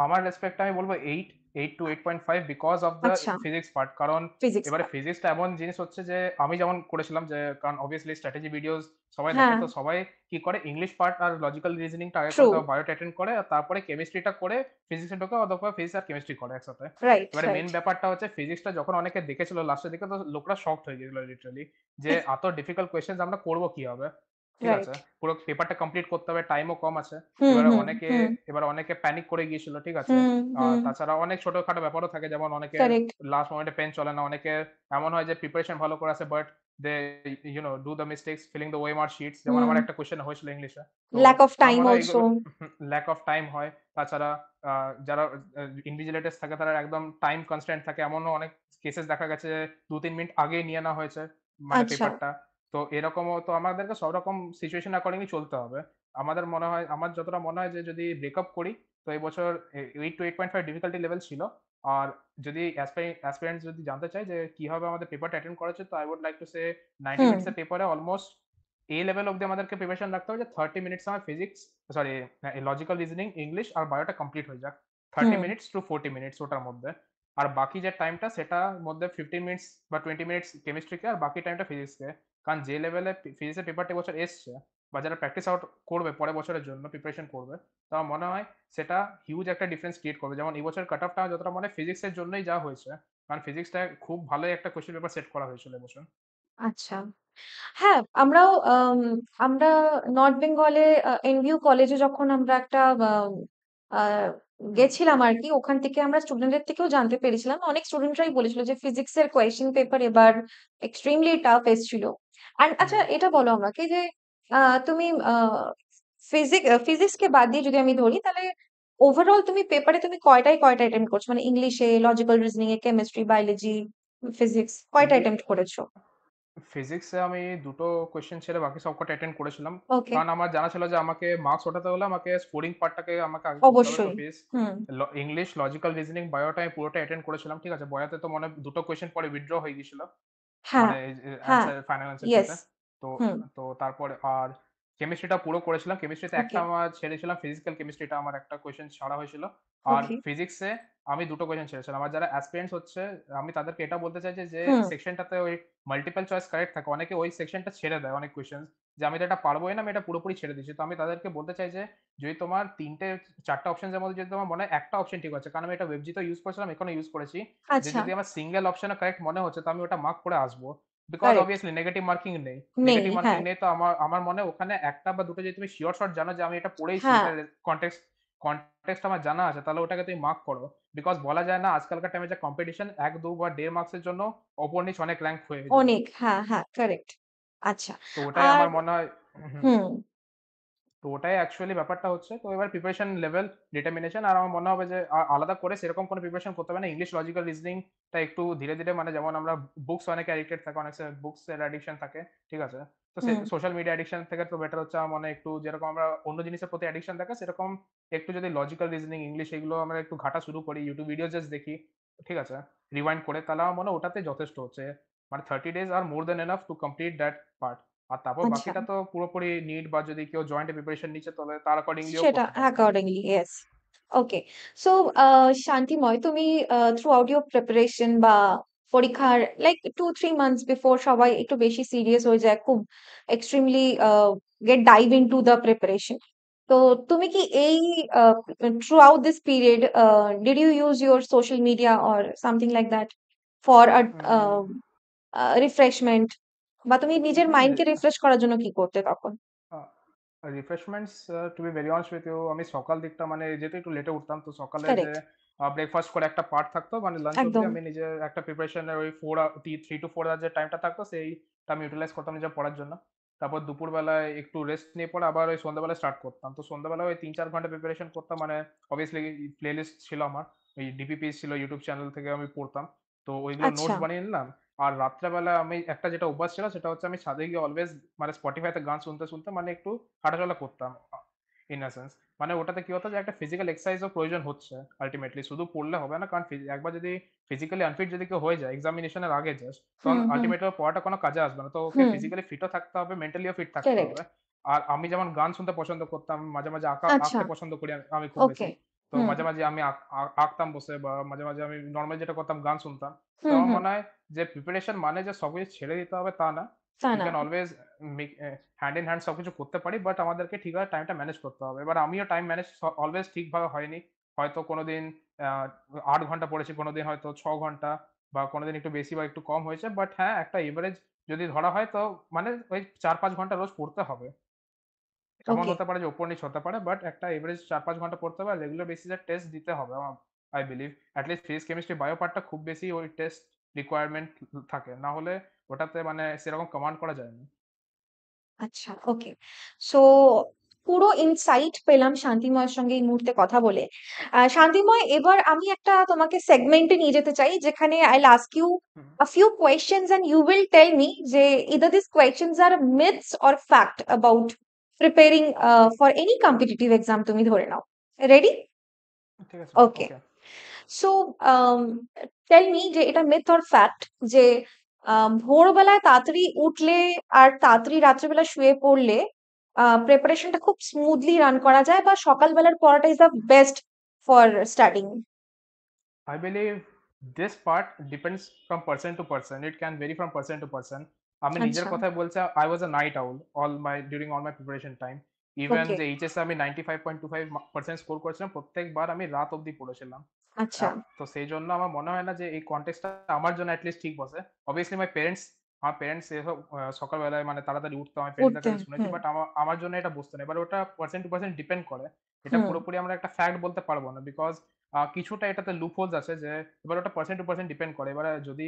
আমার রেসপেক্ট আমি বলবো eight eight to eight point five because of the physics part কারণ এবারে ফিজিক্সটা এমন জিনিস হচ্ছে যে আমি যেমন করেছিলাম যে কারণ অবভিয়াসলি স্ট্র্যাটেজি ভিডিওস সবাই দেখে হ্যাঁ। তো সবাই কি করে ইংলিশ পার্ট আর লজিক্যাল রিজনিংটা আগে করে বায়ো অ্যাটেন্ড করে আর তারপরে কেমিস্ট্রিটা করে ফিজিক্সে ঢোকে অথবা ফিজিক্স আর কেমিস্ট্রি করে একসাথে এবারে মেন ব্যাপারটা হচ্ছে ফিজিক্সটা যখন অনেকে দেখেছিল লাস্টের দিকে তো লোকরা শকড হয়ে গেছিল লিটারালি যে [laughs] এত ডিফিকাল্ট কোয়েশ্চেন আমরা করবো কি হবে ঠিক আছে পুরো পেপারটা কমপ্লিট করতে হবে টাইমও কম আছে এবার অনেকে এবার অনেকে প্যানিক করে গিয়েছিল ঠিক আছে তাছাড়া অনেক ছোটখাটো ব্যাপারও থাকে যেমন অনেকে লাস্ট মোমেন্টে পেন চলে না অনেকে এমন হয় যে প্রিপারেশন ভালো করে আছে but they you know do the mistakes filling the OMR sheets যেমন আমার একটা কোশ্চেন হয়েছিল ইংলিশে lack of time also lack of time হয় তাছাড়া যারা ইনভিজিলেটার্স থাকে তারা একদম টাইম কনস্ট্যান্ট থাকে এমনও অনেক কেসেস দেখা গেছে দু তিন মিনিট আগে নিয়ে নেওয়া হয়েছে মানে পেপারটা আচ্ছা। তো এরকমও তো আমাদেরকে সব রকম সিচুয়েশন অ্যাকর্ডিংলি চলতে হবে আমাদের মনে হয় আমার যতটা মনে হয় যে যদি ব্রেকআপ করি তো এই বছর eight to eight point five difficulty level ছিল আর যদি অ্যাসপিরেন্টস যদি জানতে চাই যে কিভাবে আমাদের পেপার অ্যাটেন্ড করা হচ্ছে তো I would like to say ninety মিনিটসের পেপারে অলমোস্ট এই লেভেল অব্দি আমাদেরকে প্রিপারেশন রাখতে হবে যে থার্টি মিনিটস আমার physics sorry logical reasoning English আর বায়োটা কমপ্লিট হয়ে যাক thirty minutes to forty minutes ওটার মধ্যে আর বাকি যে টাইমটা সেটার মধ্যে ফিফটিন মিনিটস বা টোয়েন্টি মিনিটস কেমিস্ট্রিকে আর বাকি টাইমটা ফিজিক্সকে কারণ যে লেভেলে ফিজিক্সের পেপারটা বছর এসছে বা যারা প্র্যাকটিস আউট করবে পরে বছরের জন্য প্রিপারেশন করবে তো মনে হয় সেটা হিউজ একটা ডিফারেন্স ক্রিয়েট করবে যেমন এবছর কাট অফটা যতটা মনে ফিজিক্সের জন্যই যা হয়েছে কারণ ফিজিক্সটা খুব ভালো একটা কোশ্চেন পেপার সেট করা হয়েছিল এবছর আচ্ছা হ্যাঁ আমরাও আমরা নর্থ বেঙ্গলে এনভিউ কলেজে যখন আমরা একটা গেছিলাম আর কি ওখান থেকে আমরা স্টুডেন্টদের থেকেও জানতে পেরেছিলাম অনেক স্টুডেন্টরাই বলেছিল যে ফিজিক্সের কোয়েশ্চেন পেপার এবার এক্সট্রিমলি টাফ এসেছিল আর আচ্ছা এটা বলো আমাকে যে আহ, তুমি ফিজিক্স কে বাদ দিয়ে যদি আমি ধরি তাহলে ওভারঅল তুমি পেপারে তুমি কয়টাই কয়টা অ্যাটেম্প্ট করছো মানে ইংলিশে লজিক্যাল রিজনিং এ কেমিস্ট্রি বায়োলজি ফিজিক্স কয়টা অ্যাটেম্প্ট করেছো ফিজিক্সে আমি দুটো কোয়েশ্চেন ছেড়ে বাকি সবকটা অ্যাটেন্ড করেছিলাম ওকে কারণ আমার জানা ছিল যে আমাকে মার্কস ওঠাতে হলে আমাকে স্কোরিং পার্টটাকে আমাকে আগে করতে হবে তো অবশ্যই হুম ইংলিশ লজিক্যাল রিজনিং বায়োটা আমি পুরোটা অ্যাটেন্ড করেছিলাম ঠিক আছে বয়াতে তো মনে হয় দুটো কোয়েশ্চেন পরে উইথড্র হয়ে গিয়েছিল হ্যাঁ মানে ফাইনাল হ্যাঁ, তো তো তারপরে আর কেমিস্ট্রিটা পুরো করেছিলাম কেমিস্ট্রিতে একটা আমার ছেড়েছিলাম ফিজিক্যাল কেমিস্ট্রিটা আমার একটা কোয়েশ্চেন ছাড়া হয়েছিল আর ফিজিক্সে আমি দুটো কোয়েশ্চেন ছেড়েছিলাম আমার যারা অ্যাসপিরেন্টস হচ্ছে আমি তাদেরকে এটা বলতে চাইছি যে সেকশনটাতে ওই মাল্টিপল চয়েস কারেক্ট থাকে অনেকে ওই সেকশনটা ছেড়ে দেয় অনেক কোয়েশ্চেন যে আমি এটা পারবোই না আমি এটা পুরোপুরি ছেড়ে দিচ্ছি তো আমি তাদেরকে বলতে চাই যে যদি তোমার তিনটে চারটা অপশনের মধ্যে যদি তোমার মনে একটা অপশন ঠিক আছে কারণ আমি এটা ওয়েবজিতে ইউজ করেছিলাম এখনো ইউজ করেছি আচ্ছা। যদি আমার সিঙ্গেল অপশন কারেক্ট মনে হচ্ছে তো আমি ওটা মার্ক করে আসবো বিকজ অবভিয়াসলি নেগেটিভ মার্কিং নেই নেগেটিভ মার্কিং হ্যাঁ। নেই তো আমার আমার মনে ওখানে একটা বা দুটো যদি তুমি শিওর শট জানো যে আমি এটা পড়েইছি কনটেক্সট কনটেক্সট আমার জানা আছে তাহলে ওটাকে তুমি মার্ক করো বিকজ বলা যায় না আজকালকার টাইমে যে কম্পিটিশন এক দু বা দেড় মার্কসের জন্য অপরনিচ নিচ অনেক র্যাঙ্ক হয়ে অনেক হ্যাঁ হ্যাঁ কারেক্ট আচ্ছা তো ওটাই আমার মনে হয় হুম তো ওটাই অ্যাকচুয়ালি ব্যাপারটা হচ্ছে তো এবার প্রিপারেশন লেভেল ডিটারমিনেশন আর আমার মনে হবে যে আলাদা করে সেরকম কোনো প্রিপারেশন করতে হবে না ইংলিশ লজিক্যাল রিজনিংটা একটু ধীরে ধীরে মানে যেমন আমরা বুকস অনেক অ্যাডিক্টেড থাকে অনেক বুকস এর অ্যাডিকশন থাকে ঠিক আছে তো সোশ্যাল মিডিয়া অ্যাডিকশন থেকে তো বেটার হচ্ছে আমার মনে একটু যেরকম আমরা অন্য জিনিসের প্রতি অ্যাডিকশন থাকে সেরকম একটু যদি লজিক্যাল রিজনিং ইংলিশ এগুলো আমরা একটু ঘাটা শুরু করি ইউটিউব ভিডিও জাস্ট দেখি ঠিক আছে রিওয়াইন্ড করে তাহলে আমার মনে ওটাতে যথেষ্ট হচ্ছে মানে থার্টি ডেজ আর more than enough to complete that part আর তারপর আচ্ছা। বাকিটা তো পুরোপুরি নিট বা যদি কেউ জয়েন্ট প্রিপারেশন নিচ্ছে তাহলে তার অ্যাকর্ডিংলিও সেটা করতে পারবে অ্যাকর্ডিংলি ইয়েস ওকে সো শান্তিময় তুমি থ্রু আউট ইউর প্রিপারেশন বা পরীক্ষার like two three months before সবাই একটু বেশি সিরিয়াস হয়ে যায় খুব extremely get dive into the preparation তো তুমি কি এই throughout this period did you use your social media or something like that for a hmm refreshment বা তুমি নিজের মাইন্ডকে হ্যাঁ। রিফ্রেশ করার জন্য কি করতে তখন refreshments to be very honest with you আমি সকাল দিকটা মানে যেটা একটু লেটে উঠতাম তো সকালে যে ব্রেকফাস্ট করে একটা পার্ট থাকতো মানে লাঞ্চ একদম অবধি আমি নিজের একটা প্রিপারেশনের ওই four three two four hour যে টাইমটা থাকতো সেই আমি ইউটিলাইজ করতাম নিজের পড়ার জন্য তারপর দুপুরবেলায় একটু রেস্ট নিয়ে পরে আবার ওই সন্ধ্যাবেলা স্টার্ট করতাম তো সন্ধ্যাবেলা ওই তিন চার ঘন্টা প্রিপারেশন করতাম মানে অবভিয়াসলি প্লেলিস্ট ছিল আমার ওই ডিপিপি ছিল ইউটিউব চ্যানেল থেকে আমি পড়তাম তো ওইগুলো নোটস আচ্ছা। বানিয়ে নিলাম আর রাত্রেবেলা আমি একটা যেটা অভ্যাস ছিল সেটা হচ্ছে আমি ছাদে গিয়ে অলওয়েজ মানে স্পটিফাইতে গান শুনতে শুনতে মানে একটু হাঁটাচলা করতাম ইন সেন্স মানে ওটাতে কি হতো যে একটা ফিজিক্যাল এক্সারসাইজও প্রয়োজন হচ্ছে আলটিমেটলি শুধু পড়লে হবে না কারণ একবার যদি ফিজিক্যালি আনফিট যদি কেউ হয়ে যায় এক্সামিনেশনের আগে জাস্ট তখন আলটিমেটলি পড়াটা কোনো কাজে আসবে না তো ওকে ফিজিক্যালি ফিটও থাকতে হবে মেন্টালিও ফিট থাকতে হবে আর আমি যেমন গান শুনতে পছন্দ করতাম মাঝে মাঝে আঁকা আচ্ছা। আঁকতে পছন্দ করি আমি খুব বেশি তো মাঝে মাঝে আমি আঁকতাম বসে বা মাঝে মাঝে আমি নর্মাল যেটা করতাম গান শুনতাম তো আমার মনে হয় যে প্রিপারেশন মানে যে সব কিছু ছেড়ে দিতে হবে তা না অলওয়েজ হ্যান্ড ইন হ্যান্ড সবকিছু করতে পারি বাট আমাদেরকে ঠিকভাবে টাইমটা ম্যানেজ করতে হবে এবার আমিও টাইম ম্যানেজ অলওয়েজ ঠিকভাবে হয়নি হয়তো কোনোদিন আট ঘন্টা পড়েছি কোনোদিন হয়তো ছ ঘন্টা বা কোনোদিন একটু বেশি বা একটু কম হয়েছে বাট হ্যাঁ একটা এভারেজ যদি ধরা হয় তো মানে ওই চার পাঁচ ঘন্টা রোজ পড়তে হবে এমন হতে পারে যে ওপর নিচ হতে পারে বাট একটা এভারেজ চার পাঁচ ঘন্টা পড়তে হবে আর রেগুলার বেসিসে টেস্ট দিতে হবে I believe at least physics chemistry bio পার্টটা খুব বেশি ওই টেস্ট রিকোয়ারমেন্ট থাকে না হলে ওটাতে মানে সেরকম কমান্ড করা যায় না আচ্ছা ওকে সো পুরো ইনসাইট পেলাম শান্তিময়ের সঙ্গে এই মুহূর্তে কথা বলে শান্তিময় এবার আমি একটা তোমাকে সেগমেন্টে নিয়ে যেতে চাই যেখানে I ask you a few questions and you will tell me যে either this questions are myths or fact about preparing for any competitive exam তুমি ধরে নাও ready okay so tell me যে এটা মিথ অর ফ্যাক্ট যে ভোরবেলায় তাড়াতাড়ি উঠলে আর তাড়াতাড়ি রাত্রিবেলা শুয়ে পড়লে প্রিপারেশনটা খুব স্মুথলি রান করা যায় বা সকালবেলার পড়াটা is the best for starting I believe this part depends from person to person. It can vary from person to person আমি নিজের আচ্ছা। কথাই বলছি I was a night owl all my during all my preparation time even যে এইচএস আমি 95.25% স্কোর করেছিলাম প্রত্যেকবার আমি রাত অবধি পড়েছিলাম আচ্ছা তো সেই জন্য আমার মনে হয় না যে এই কনটেক্সটটা আমার জন্য অ্যাটলিস্ট ঠিক বসে অবভিয়াসলি মাই প্যারেন্টস আমার প্যারেন্টস এসব সকালবেলায় মানে তাড়াতাড়ি উঠতো আমার প্যারেন্টসদের কাছে শুনেছি বাট হ্যাঁ। আমার আমার জন্য এটা বুঝতে নেই বাট ওটা পার্সেন্ট টু পার্সেন্ট ডিপেন্ড করে এটা পুরোপুরি আমরা একটা ফ্যাক্ট বলতে পারবো না বিকজ কিছুটা এটাতে লুপ হোলস আছে যে এবার ওটা পার্সেন্ট টু পার্সেন্ট ডিপেন্ড করে এবার যদি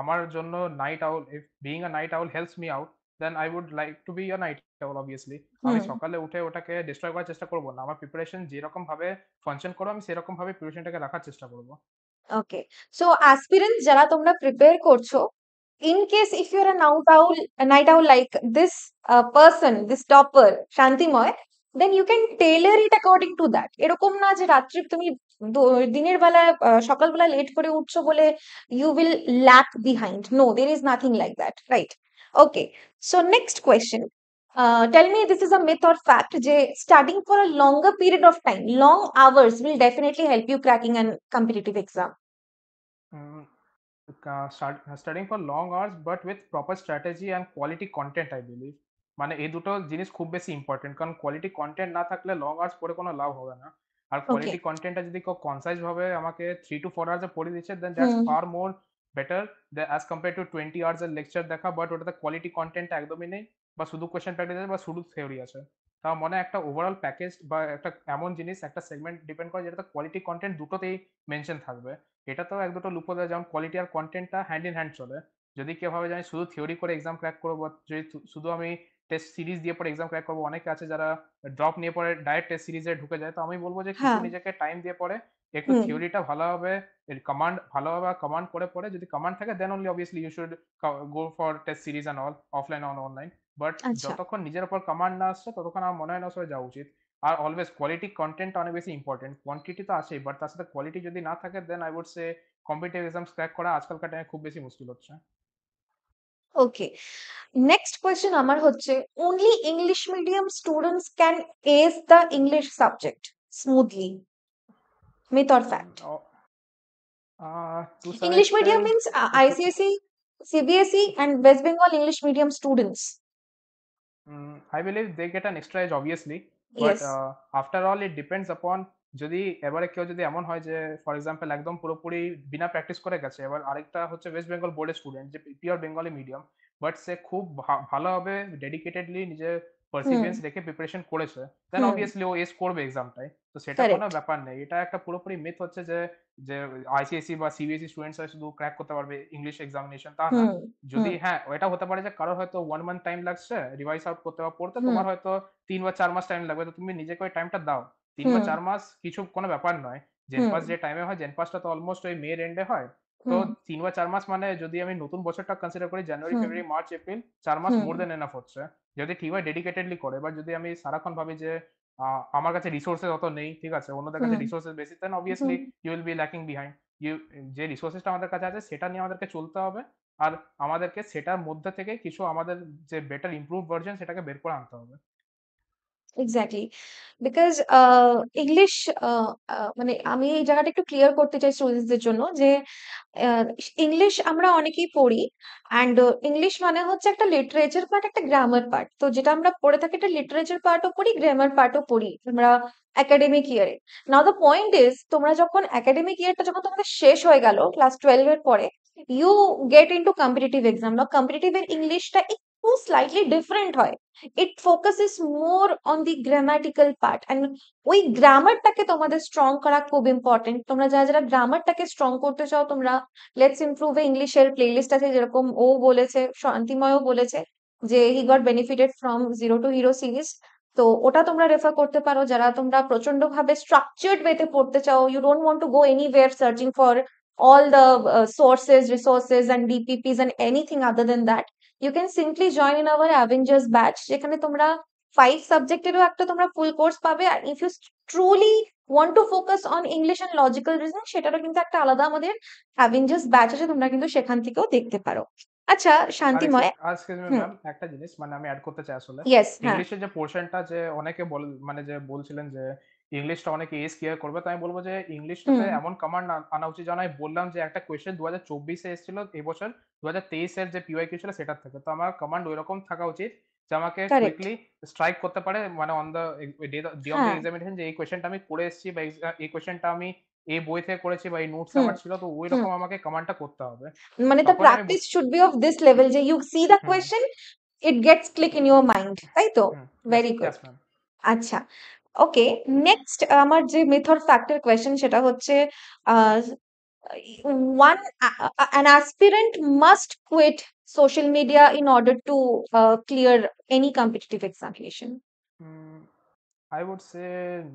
আমার জন্য night owl if being a night owl helps me out then I would like to be a night owl obviously আমি সকালে উঠে ওটাকে ডিস্ট্রয় করার চেষ্টা করব না আমার প্রিপারেশন যেরকম ভাবে ফাংশন করো আমি সেরকম ভাবে প্রিপারেশনটাকে রাখার চেষ্টা করব ওকে সো অ্যাসপিরেন্টস যারা তোমরা প্রিপেয়ার করছো in case if you are not owl night owl like this person this topper Shantimoy then you can tailor it according to that এরকম না যে রাত্রে তুমি দিনের বেলা সকালবেলা লেট করে উঠছো বলে you will lack behind no there is nothing like that right okay so next question tell me this is a myth or fact যে studying for a longer period of time long hours will definitely help you cracking an competitive exam studying for long hours but with proper strategy and quality content I believe মানে এই দুটো জিনিস খুব বেশি ইম্পর্টেন্ট কারণ কোয়ালিটি কন্টেন্ট না থাকলে লং আওয়ার্স পরে কোনো লাভ হবে না আর কোয়ালিটি কন্টেন্টটা যদি কো কনসাইজ ভাবে আমাকে 3 টু ফোর আওয়ার্স পড়ে দিচ্ছে then that's far more better as compare to 20 hours এর লেকচার দেখা বাট ওটাতে কোয়ালিটি কন্টেন্ট একদমই নেই বা শুধু কোশ্চেন প্র্যাকটিস আছে বা শুধু থিওরি আছে তা মনে একটা ওভারঅল প্যাকেজ বা একটা এমন জিনিস একটা সেগমেন্ট ডিপেন্ড করে যেটাতে কোয়ালিটি কন্টেন্ট দুটোতেই মেনশন থাকবে এটা তো এক দুটো লুপো দেয় যেমন কোয়ালিটি আর কন্টেন্টটা হ্যান্ড ইন হ্যান্ড চলে যদি কেউ ভাবে যে আমি শুধু থিওরি করে এক্সাম ক্র্যাক করবো যদি শুধু আমি টেস্ট সিরিজ দিয়ে পরে এক্সাম ক্র্যাক করবো অনেকে আছে যারা ড্রপ নিয়ে পরে ডাইরেক্ট টেস্ট সিরিজে ঢুকে যায় তো আমি বলবো যে কিছু হ্যাঁ। নিজেকে টাইম দিয়ে পরে একটু থিওরিটা ভালোভাবে কমান্ড ভালোভাবে কমান্ড করে পরে যদি কমান্ড থাকে then only obviously you should go for test series and all offline on online but যতক্ষণ নিজের উপর কমান্ড না আসছে ততক্ষণ আমার মনে হয় না সবাই যাওয়া উচিত আর অলওয়েজ কোয়ালিটি কন্টেন্ট অনেক বেশি ইম্পর্টেন্ট কোয়ান্টিটি তো আছেই বাট তার সাথে কোয়ালিটি যদি না থাকে then I would say competitive exam crack করা আজকালকার টাইমে খুব বেশি মুশকিল হচ্ছে ওকে নেক্সট কোয়েশ্চেন আমার হচ্ছে only English medium students can ace the English subject smoothly myth or fact English medium means ICSE CBSE and West Bengal English medium students I believe they get an extra edge, obviously. But yes. uh, after all, it depends upon যদি এবারে কেউ যদি এমন হয় যে ফর এক্সাম্পল একদম পুরোপুরি বিনা প্র্যাকটিস করে গেছে এবার আরেকটা হচ্ছে ওয়েস্ট বেঙ্গল বোর্ডের স্টুডেন্ট যে পিওর বেঙ্গলি মিডিয়াম বাট সে খুব ভালোভাবে ডেডিকেটেডলি নিজের পারসিভিয়ান্স রেখে প্রিপারেশন করেছে দেন অবভিয়াসলি ও এস করবে এক্সামটায় তো সেটা কোনো ব্যাপার নেই এটা একটা পুরোপুরি মিথ হচ্ছে যে যে আইসিএসসি বা সিবিএসসি স্টুডেন্টসরা e শুধু ক্র্যাক করতে পারবে ইংলিশ এক্সামিনেশন তা না যদি হ্যাঁ এটা হতে পারে যে কারোর হয়তো ওয়ান মান্থ টাইম লাগছে রিভাইজ আউট করতে বা পড়তে তোমার হয়তো তিন বা চার মাস টাইম লাগবে তো তুমি নিজেকে ওই টাইমটা দাও তিন বা চার মাস কিছু কোনো ব্যাপার নয় জেনপাস যে টাইমে হয় জেনপাসটা তো অলমোস্ট ওই মেয়ের এন্ডে হয় তো তিন বা চার মাস মানে যদি আমি নতুন বছরটা কনসিডার করি জানুয়ারি ফেব্রুয়ারি মার্চ এপ্রিল চার মাস মোর দেন এনাফ হচ্ছে যদি হয় ডেডিকেটেডলি করে বা যদি আমি সারাক্ষণ ভাবি যে আমার কাছে রিসোর্সেস অত নেই ঠিক আছে অন্যদের কাছে রিসোর্সেস বেশি then obviously you will be lacking behind you যে রিসোর্সেসটা আমাদের কাছে আছে সেটা নিয়ে আমাদেরকে চলতে হবে আর আমাদেরকে সেটার মধ্যে থেকে কিছু আমাদের যে বেটার ইমপ্রুভ ভার্জন সেটাকে বের করে আনতে হবে এক্সাক্টলি। বিকজ ইংলিশ মানে আমি এই জায়গাটা একটু ক্লিয়ার করতে চাই স্টুডেন্টসদের দের জন্য যে ইংলিশ আমরা অনেকেই পড়ি অ্যান্ড ইংলিশ uh, মানে হচ্ছে একটা লিটারেচার পার্ট, একটা গ্রামার পার্ট। তো যেটা আমরা পড়ে থাকি একটা লিটারেচার পার্টও পড়ি, গ্রামার পার্টও পড়ি আমরা একাডেমিক ইয়ারে। নাও দ্য পয়েন্ট ইজ তোমরা যখন একাডেমিক ইয়ারটা যখন তোমাদের শেষ হয়ে গেল ক্লাস টুয়েলভের পরে, you get to competitive exam. Now competitive এর ইংলিশটা স্লাইটলি ডিফারেন্ট হয় focus is more on the grammatical part and ওই গ্রামারটাকে তোমাদের স্ট্রং করা খুব ইম্পর্টেন্ট তোমরা যারা যারা গ্রামারটাকে স্ট্রং করতে চাও তোমরা লেটস ইমপ্রুভ ইংলিশের প্লেলিস্ট আছে যেরকম ও বলেছে শান্তিময়ও বলেছে যে he got benefited from zero to hero series তো ওটা তোমরা রেফার করতে পারো যারা তোমরা প্রচন্ড ভাবে স্ট্রাকচার্ড ওয়েতে পড়তে চাও you don't want to go anywhere searching for all the sources resources and DPPs and and other then that you can simply join in our Avengers batch যেখানে তোমরা ফাইভ সাবজেক্টেরও একটা তোমরা ফুল কোর্স পাবে আর if you truly want to focus on English and logical reasoning সেটারও কিন্তু একটা আলাদা আমাদের অ্যাভেঞ্জার্স ব্যাচ আছে তোমরা কিন্তু সেখান থেকেও দেখতে পারো আচ্ছা শান্তিময় একটা জিনিস মানে আমি অ্যাড করতে চাই আসলে ইংলিশের হ্যাঁ। যে পোর্শনটা যে অনেকে বল মানে যে বলছিলেন যে ইংলিশটা অনেকে এস ক্লিয়ার করবে তাই বলবো যে ইংলিশটাতে এমন কমান্ড আনা উচিত জানাই আমি বললাম যে একটা কোয়েশ্চেন দু হাজার চব্বিশে এসেছিল এবছর দু হাজার তেইশের যে পিওয়াই কিউ ছিল সেটার থেকে তো আমার কমান্ড ওই রকম থাকা উচিত যে আমাকে কুইকলি স্ট্রাইক করতে পারে মানে on the day of the examination যে এই কোয়েশ্চেনটা আমি করে এসেছি বা এই কোয়েশ্চেনটা আমি এই বই থেকে করেছি বা এই নোটস আমার ছিল তো ওই রকম আমাকে কমান্ডটা করতে হবে মানে the practice should be of this level যে you see the question it gets click in your mind তাই তো ভেরি গুড আচ্ছা ওকে নেক্সট uh, আমার যে মেথড ফ্যাক্টর কোয়েশন সেটা হচ্ছে one an aspirant must quit social media in order to clear any competitive examination I would say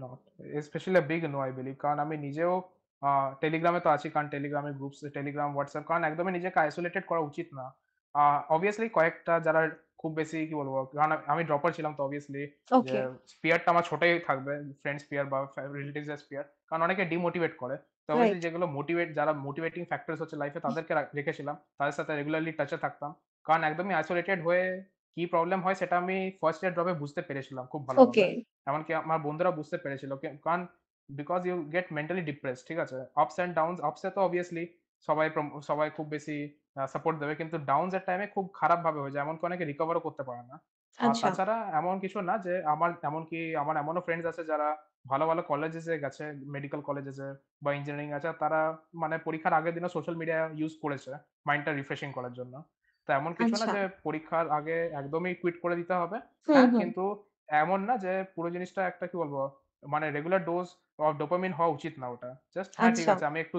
not specially big no I believe কারণ আমি নিজেও টেলিগ্রামে তো আছি কারণ টেলিগ্রামে গ্রুপস টেলিগ্রাম হোয়াটসঅ্যাপ কারণ একদমই নিজেকে আইসোলেটেড করা উচিত না অবভিয়াসলি কয়েকটা যারা খুব বেশি কি বলবো কারণ আমি ড্রপার ছিলাম তো অবভিয়াসলি যে স্পিয়ারটা আমার ছোটই থাকবে ফ্রেন্ড স্পিয়ার বা রিলেটিভস এর স্পিয়ার কারণ অনেকে ডিমোটিভেট করে তো অবভিয়াসলি যেগুলো মোটিভেট যারা মোটিভেটিং ফ্যাক্টরস হচ্ছে লাইফে তাদেরকে রেখেছিলাম তাদের সাথে রেগুলারলি টাচে থাকতাম কারণ একদমই আইসোলেটেড হয়ে কি প্রবলেম হয় সেটা আমি ফার্স্ট ইয়ার ড্রপে বুঝতে পেরেছিলাম খুব ভালো এমনকি আমার বন্ধুরা বুঝতে পেরেছিল কারণ because you get mentally depress ঠিক আছে আপস অ্যান্ড ডাউন আপসে তো অবভিয়াসলি সবাই সবাই খুব বেশি সাপোর্ট দেবে কিন্তু ডাউন এর টাইমে খুব খারাপ ভাবে হয়ে যায় এমনকি অনেকে রিকভারও করতে পারে না আর আচ্ছা তাছাড়া এমন কিছু না যে আমার এমনকি আমার এমনও ফ্রেন্ডস আছে যারা ভালো ভালো কলেজে গেছে মেডিকেল কলেজে বা ইঞ্জিনিয়ারিং আছে তারা মানে পরীক্ষার আগের দিনও সোশ্যাল মিডিয়া ইউজ করেছে মাইন্ডটা রিফ্রেশিং করার জন্য তো এমন কিছু না আচ্ছা। যে পরীক্ষার আগে একদমই কুইট করে দিতে হবে হ্যাঁ কিন্তু এমন না যে পুরো জিনিসটা একটা কি বলবো মানে রেগুলার ডোজ অফ ডোপামিন হওয়া উচিত না ওটা জাস্ট হ্যাঁ ঠিক আচ্ছা। আছে আমি একটু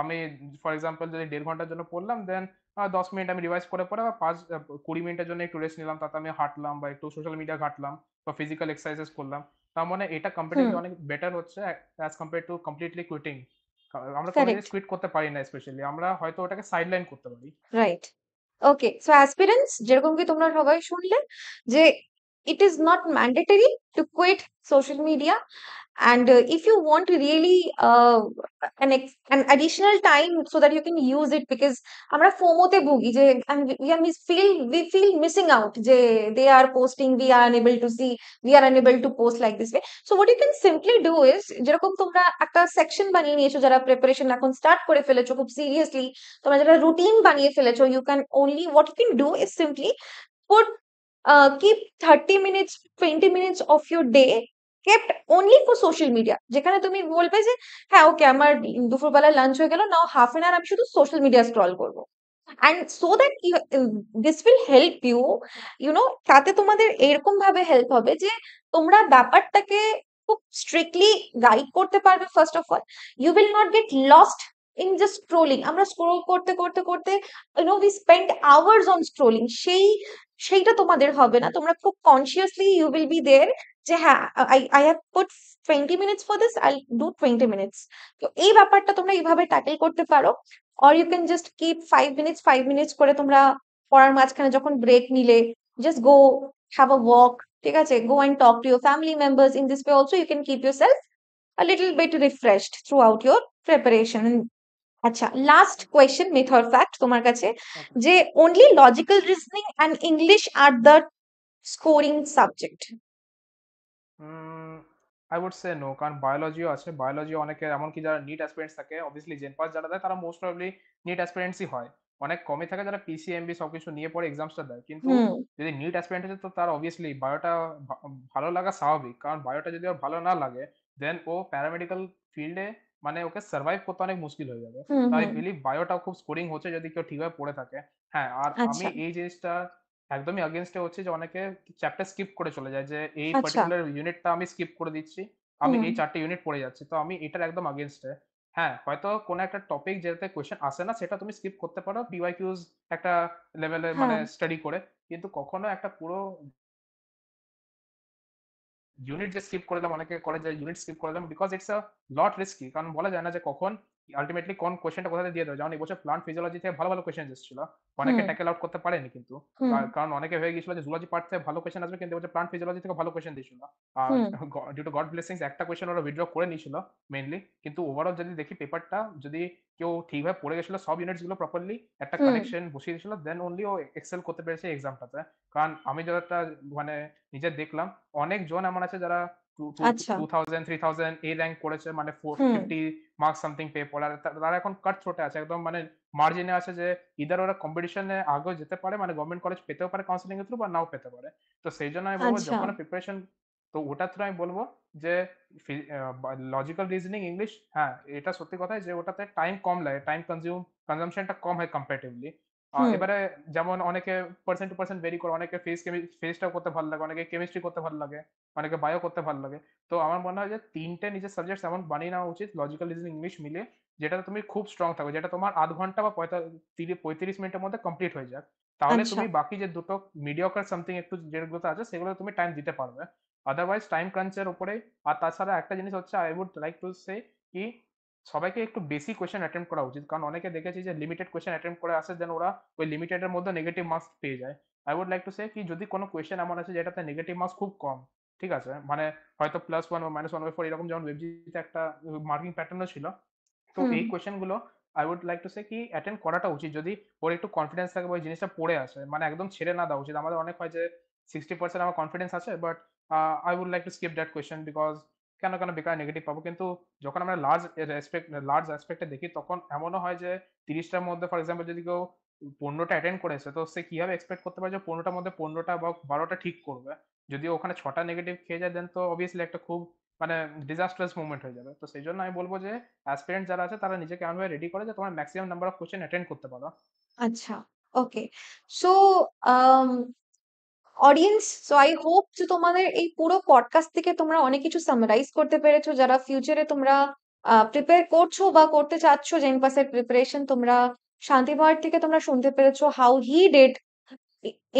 আমি ফর এক্সাম্পল যদি দেড় ঘন্টার জন্য পড়লাম দেন দশ মিনিট আমি রিভাইজ করে পরে বা পাঁচ কুড়ি মিনিটের জন্য একটু রেস্ট নিলাম তাতে আমি হাঁটলাম বা একটু সোশ্যাল মিডিয়া ঘাটলাম বা ফিজিক্যাল এক্সারসাইজ করলাম তার মানে এটা কম্পিটিভলি অনেক বেটার হচ্ছে as compare to completely quitting আমরা কোনোদিন কুইট করতে পারি না স্পেশালি আমরা হয়তো ওটাকে সাইডলাইন করতে পারি রাইট ওকে সো অ্যাসপিরেন্টস যেরকম কি তোমরা সবাই শুনলে যে it is not mandatory to quit social media and uh, if you want really uh, an an additional time so that you can use it because আমরা ফোমোতে je and we are miss feel we feel missing out je they are posting we are unable to see we are unable to post like this way so what you can simply do is যেরকম তোমরা একটা সেকশন বানিয়ে নিয়েছো যারা প্রিপারেশন start স্টার্ট করে ফেলেছো seriously সিরিয়াসলি তোমরা routine রুটিন বানিয়ে ফেলেছো you can only what you can do is simply put uh, keep 30 minutes 20 minutes of your day kept only for social media যেখানে তুমি বলবে যে হ্যাঁ ওকে আমার দুপুরবেলা লাঞ্চ হয়ে গেল নাও হাফ অ্যান আওয়ার আমি শুধু সোশ্যাল মিডিয়া স্ক্রল করবো and so that this will help you you know তাতে তোমাদের এরকম ভাবে হেল্প হবে যে তোমরা ব্যাপারটাকে খুব স্ট্রিক্টলি গাইড করতে পারবে first of all you will not get lost in just scrolling আমরা স্ক্রোল করতে করতে করতে you know we spend hours on strolling সেই সেইটা তোমাদের হবে না তোমরা খুব consciously you will be there যে হ্যাঁ I I have put twenty minutes for this I do twenty minutes তো এই ব্যাপারটা তোমরা এইভাবে ট্যাকেল করতে পারো or you can just keep five minutes five minutes করে তোমরা পড়ার মাঝখানে যখন ব্রেক নিলে just go have a walk ঠিক আছে go and talk to your family members in this way also you can keep yourself a little bit refreshed throughout your preparation আচ্ছা লাস্ট কোয়েশ্চেন মেথড ফ্যাক্ট তোমার কাছে যে only logical reasoning and English are the scoring subject I would say no কারণ বায়োলজিও আছে বায়োলজি অনেকের এমনকি যারা নিট অ্যাসপিরেন্টস থাকে অবভিয়াসলি জেন পাস যারা দেয় তারা মোস্ট প্রবলি নিট অ্যাসপিরেন্টসই হয় অনেক কমে থাকে যারা পিসিএমবি সবকিছু নিয়ে পরে এক্সামসটা দেয় কিন্তু যদি নিট অ্যাসপিরেন্ট হচ্ছে তো তার অবভিয়াসলি বায়োটা ভালো লাগা স্বাভাবিক কারণ বায়োটা যদি ওর ভালো না লাগে দেন ও প্যারামেডিক্যাল ফিল্ডে মানে ওকে সার্ভাইভ করতে অনেক মুশকিল হয়ে যাবে আই বিলিভ বায়োটাও খুব স্কোরিং হচ্ছে যদি কেউ ঠিকভাবে পড়ে থাকে হ্যাঁ আর আচ্ছা। আমি এই জিনিসটা একদমই আগেনস্টে হচ্ছে যে অনেকে চ্যাপ্টার স্কিপ করে চলে যায় যে এই পার্টিকুলার আচ্ছা। ইউনিটটা আমি স্কিপ করে দিচ্ছি আমি এই চারটে ইউনিট পড়ে যাচ্ছি তো আমি এটার একদম আগেনস্টে হ্যাঁ হয়তো কোনো একটা টপিক যেটাতে কোয়েশ্চেন আসে না সেটা তুমি স্কিপ করতে পারো পিওয়াই কিউজ একটা লেভেলে হ্যাঁ। মানে স্টাডি করে কিন্তু কখনো একটা পুরো ইউনিট যে স্কিপ করে দিলাম অনেকে করে যে ইউনিট স্কিপ করে দিলাম because it's a lot risky কারণ বলা যায় না যে কখন আলটিমেটলি কোন কোশ্চেনটা কোথা দিয়ে দেওয়া যেমন এবছর প্লান্ট ফিজিওলজি থেকে ভালো ভালো কোশ্চেন এসেছিল অনেকে ট্যাকেল আউট করতে পারেনি কিন্তু কারণ অনেকে হয়ে গিয়েছিল যে জুলজি পার্ট থেকে ভালো কোশ্চেন আসবে কিন্তু এবছর প্লান্ট ফিজিওলজি থেকে ভালো কোশ্চেন দিয়েছিল আর ডিউ টু গড ব্লেসিংস একটা কোশ্চেন ওরা উইথড্র করে নিয়েছিল মেইনলি কিন্তু ওভারঅল যদি দেখি পেপারটা যদি কেউ ঠিকভাবে পড়ে গেছিল সব ইউনিটস গুলো প্রপারলি একটা কানেকশন বসিয়ে দিয়েছিল দেন অনলি ও এক্সেল করতে পেরেছে এক্সামটাতে কারণ আমি যতটা মানে নিজে দেখলাম অনেক জন এমন আছে যারা আচ্ছা। করেছে মানে তারা এখন মানে আছে যে ইদার ওরা কম্পিটিশনে যেতে পারে মানে গভর্নমেন্ট কলেজ পেতেও পারে কাউন্সিলিং থ্রু বা নাও পেতে পারে তো সেই জন্য আমি বলবো আচ্ছা। যখন প্রিপারেশন তো ওটার থ্রু আমি বলবো যে লজিক্যাল রিজনিং ইংলিশ হ্যাঁ এটা সত্যি কথা যে ওটাতে টাইম কম লাগে টাইম কনজিউম কনজামশনটা কম হয় কম্পারেটিভলি এবারে যেমন অনেকে পার্সেন্ট টু পার্সেন্ট ভেরি করে অনেকে ফেস ফেসটাও করতে ভালো লাগে অনেকে কেমিস্ট্রি করতে ভালো লাগে অনেকে বায়ো করতে ভালো লাগে তো আমার মনে হয় যে তিনটে নিজের সাবজেক্ট এমন বানিয়ে নেওয়া উচিত লজিক্যাল রিজনিং ইংলিশ মিলে যেটা তুমি খুব স্ট্রং থাকো যেটা তোমার আধ ঘন্টা বা পঁয়ত্রিশ মিনিটের মধ্যে কমপ্লিট হয়ে যাক তাহলে আচ্ছা। তুমি বাকি যে দুটো মিডিয়কার সামথিং একটু যেগুলো আছে সেগুলো তুমি টাইম দিতে পারবে আদারওয়াইজ টাইম ক্রাঞ্চের উপরে আর তাছাড়া একটা জিনিস হচ্ছে I would like to say কি সবাইকে একটু বেশি কোয়েশ্চেন অ্যাটেম্প করা উচিত কারণ অনেকে দেখেছি যে লিমিটেড কোয়েশ্চেন অ্যাটেম্প করে আসে দেন ওরা ওই লিমিটেডের মধ্যে নেগেটিভ মার্কস পেয়ে যায় I would like to say কি যদি কোনো কোয়েশ্চেন এমন আছে যেটাতে নেগেটিভ মার্কস খুব কম ঠিক আছে মানে হয়তো প্লাস ওয়ান বা মাইনাস ওয়ান বাই ফোর এরকম যেমন ওয়েবজিতে একটা মার্কিং প্যাটার্নও ছিল তো এই কোয়েশ্চেন গুলো I would like to say কি অ্যাটেন্ড করাটা উচিত যদি ওর একটু কনফিডেন্স থাকে বা ওই জিনিসটা পড়ে আসে মানে একদম ছেড়ে না দেওয়া উচিত আমাদের অনেক হয় যে সিক্সটি পার্সেন্ট আমার কনফিডেন্স আছে but I would like to skip that question because কেন কেন বেকার নেগেটিভ পাবো কিন্তু যখন আমরা লার্জ রেসপেক্ট লার্জ অ্যাসপেক্টে দেখি তখন এমনও হয় যে তিরিশটার মধ্যে ফর এক্সাম্পল যদি কেউ পনেরোটা অ্যাটেন্ড করেছে তো সে কিভাবে এক্সপেক্ট করতে পারে যে পনেরোটার মধ্যে পনেরোটা বা বারোটা ঠিক করবে যদি ওখানে ছটা নেগেটিভ খেয়ে যায় দেন তো অবভিয়াসলি একটা খুব মানে ডিজাস্টারাস মুভমেন্ট হয়ে যাবে তো সেই জন্য আমি বলবো যে অ্যাসপিরেন্ট যারা আছে তারা নিজেকে এমনভাবে রেডি করে যে তোমার maximum number of question attend করতে পারো আচ্ছা okay so um, audience so I hope যে তোমাদের এই পুরো পডকাস্ট থেকে তোমরা অনেক কিছু সামারাইজ করতে পেরেছো যারা ফিউচারে তোমরা প্রিপেয়ার করছো বা করতে চাচ্ছ ইনপাসের প্রিপারেশন তোমরা শান্তি ভাট থেকে তোমরা শুনতে পেরেছো how he did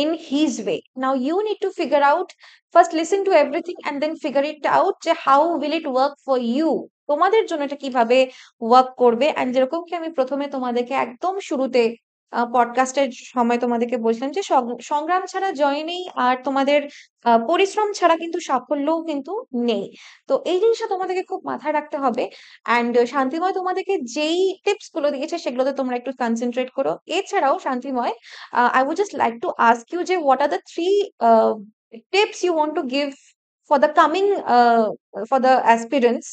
in his way now you need to figure out first listen to everything and then figure it out যে how will it work for you তোমাদের জন্য এটা কিভাবে ওয়ার্ক করবে অ্যান্ড যেরকম কি আমি প্রথমে তোমাদেরকে একদম শুরুতে পডকাস্টের সময় তোমাদেরকে বলছিলাম যে সংগ্রাম ছাড়া জয় নেই আর তোমাদের পরিশ্রম ছাড়া কিন্তু সাফল্যও কিন্তু নেই তো এই জিনিসটা তোমাদেরকে খুব মাথায় রাখতে হবে অ্যান্ড শান্তিময় তোমাদেরকে যেই টিপস গুলো দিয়েছে সেগুলোতে তোমরা একটু কনসেন্ট্রেট করো এছাড়াও Shantimoy I would just like to ask you যে what are the three tips you want to give for the coming for the aspirants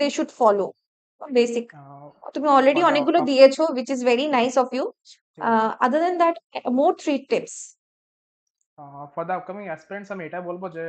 they should follow basic uh, তুমি অলরেডি অনেকগুলো uh, দিয়েছো which is very nice of you other than that more three tips for the upcoming aspirants আমি এটা বলবো যে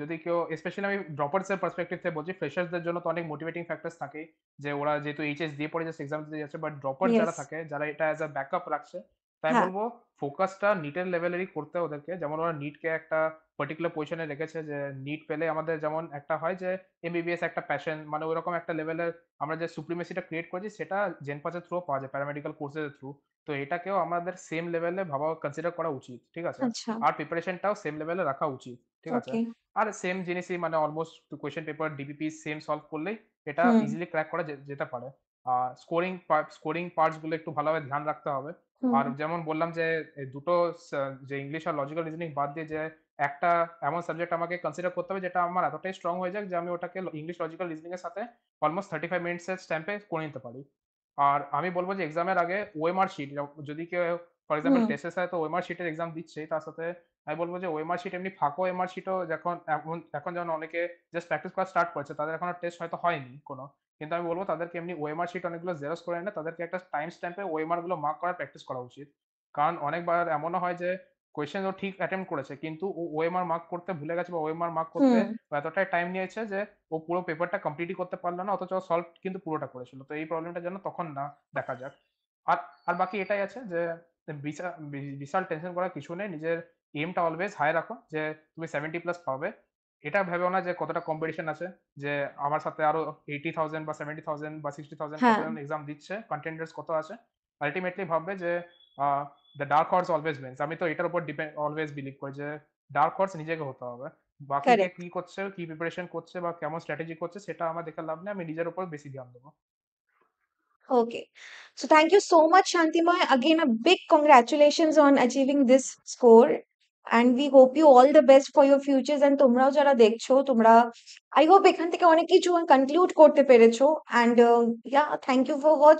যদি কেউ স্পেশালি আমি ড্রপার্স এর পার্সপেক্টিভ থেকে বলছি ফ্রেশার্সদের জন্য তো অনেক মোটিভেটিং ফ্যাক্টরস থাকে যে ওরা যেহেতু এইচএস দিয়ে পড়ে জাস্ট এক্সাম দিয়ে যাচ্ছে বাট ড্রপার যারা থাকে যারা এটা অ্যাজ আ ব্যাকআপ রাখছে তাই হ্যাঁ। বলবো ফোকাসটা নিটের লেভেলেরই করতে ওদেরকে যেমন ওরা নিটকে একটা পার্টিকুলার পজিশনে রেখেছে যে নিট পেলে আমাদের যেমন একটা হয় যে এমবিবিএস একটা প্যাশন মানে ওইরকম একটা লেভেলের আমরা যে সুপ্রিমেসিটা ক্রিয়েট করেছি সেটা জেনপাসের থ্রু পাওয়া যায় প্যারামেডিক্যাল কোর্সের থ্রু তো এটাকেও আমাদের সেম লেভেলে ভাবা কনসিডার করা উচিত ঠিক আছে আচ্ছা। আর প্রিপারেশনটাও সেম লেভেলে রাখা উচিত ঠিক আছে আর সেম জিনিসই মানে almost question paper DPP same solve করলে এটা ইজিলি ক্র্যাক করা যেতে পারে আর স্কোরিং স্কোরিং পার্টস গুলো একটু ভালোভাবে ধ্যান রাখতে হবে আর যেমন বললাম যে দুটো যে ইংলিশ আর লজিক্যাল রিজনিং বাদ দিয়ে যে একটা এমন সাবজেক্ট আমাকে কনসিডার করতে হবে যেটা আমার এতটাই স্ট্রং হয়ে যাক যে আমি ওটাকে ইংলিশ লজিক্যাল রিজনিং এর সাথে অলমোস্ট থার্টি ফাইভ এর স্ট্যাম্পে করে নিতে পারি আর আমি বলবো যে এক্সামের আগে ওয়েমার শিট যদি কেউ ফর এক্সাম্পল টেসেস হয় তো ওয়েমার শিটের এক্সাম দিচ্ছে তার সাথে আমি বলবো যে ওয়েমার শিট এমনি ফাঁকো ওয়েমার শিটও যখন এখন যখন অনেকে জাস্ট প্র্যাকটিস করা স্টার্ট করেছে তাদের এখনো টেস্ট হয়তো হয়নি কোনো কিন্তু আমি বলবো তাদেরকে এমনি ওয়েমার শিট অনেকগুলো জেরক্স করে এনে তাদেরকে একটা টাইম স্ট্যাম্পে ওয়েমার গুলো মার্ক করার প্র্যাকটিস করা উচিত কারণ অনেকবার এমনও হয় যে কোয়েশ্চেন ও ঠিক অ্যাটেম্প করেছে কিন্তু ও ওএমআর মার্ক করতে ভুলে গেছে বা ওএমআর মার্ক করতে এতটাই টাইম নিয়েছে যে ও পুরো পেপারটা কমপ্লিটই করতে পারলো না অথচ সলভ কিন্তু পুরোটা করেছিল তো এই প্রবলেমটা যেন তখন না দেখা যাক আর আর বাকি এটাই আছে যে বিশাল টেনশন করার কিছু নেই নিজের এমটা অলওয়েজ হাই রাখো যে তুমি সেভেন্টি প্লাস পাবে এটা ভেবেও না যে কতটা কম্পিটিশন আছে যে আমার সাথে আরো এইটি থাউজেন্ড বা সেভেন্টি থাউজেন্ড বা সিক্সটি থাউজেন্ড এক্সাম দিচ্ছে কন্টেন্ডার্স কত আছে আলটিমেটলি ভাববে যে the dark horse always wins আমি তো এটার উপর ডিপেন্ড অলওয়েজ বিলিভ করি যে ডার্ক হর্স নিজেকে হতে হবে বাকি কি করছে কি প্রিপারেশন করছে বা কেমন স্ট্র্যাটেজি করছে সেটা আমার দেখে লাভ নেই আমি নিজের উপর বেশি ধ্যান দেবো okay so thank you so much Shantimoy Again, a big congratulations on achieving this score and we hope you all the best for your futures and তোমরাও যারা দেখছো তোমরা আই হোপ এখান থেকে অনেক কিছু কনক্লুড করতে পেরেছো and yeah thank you for watching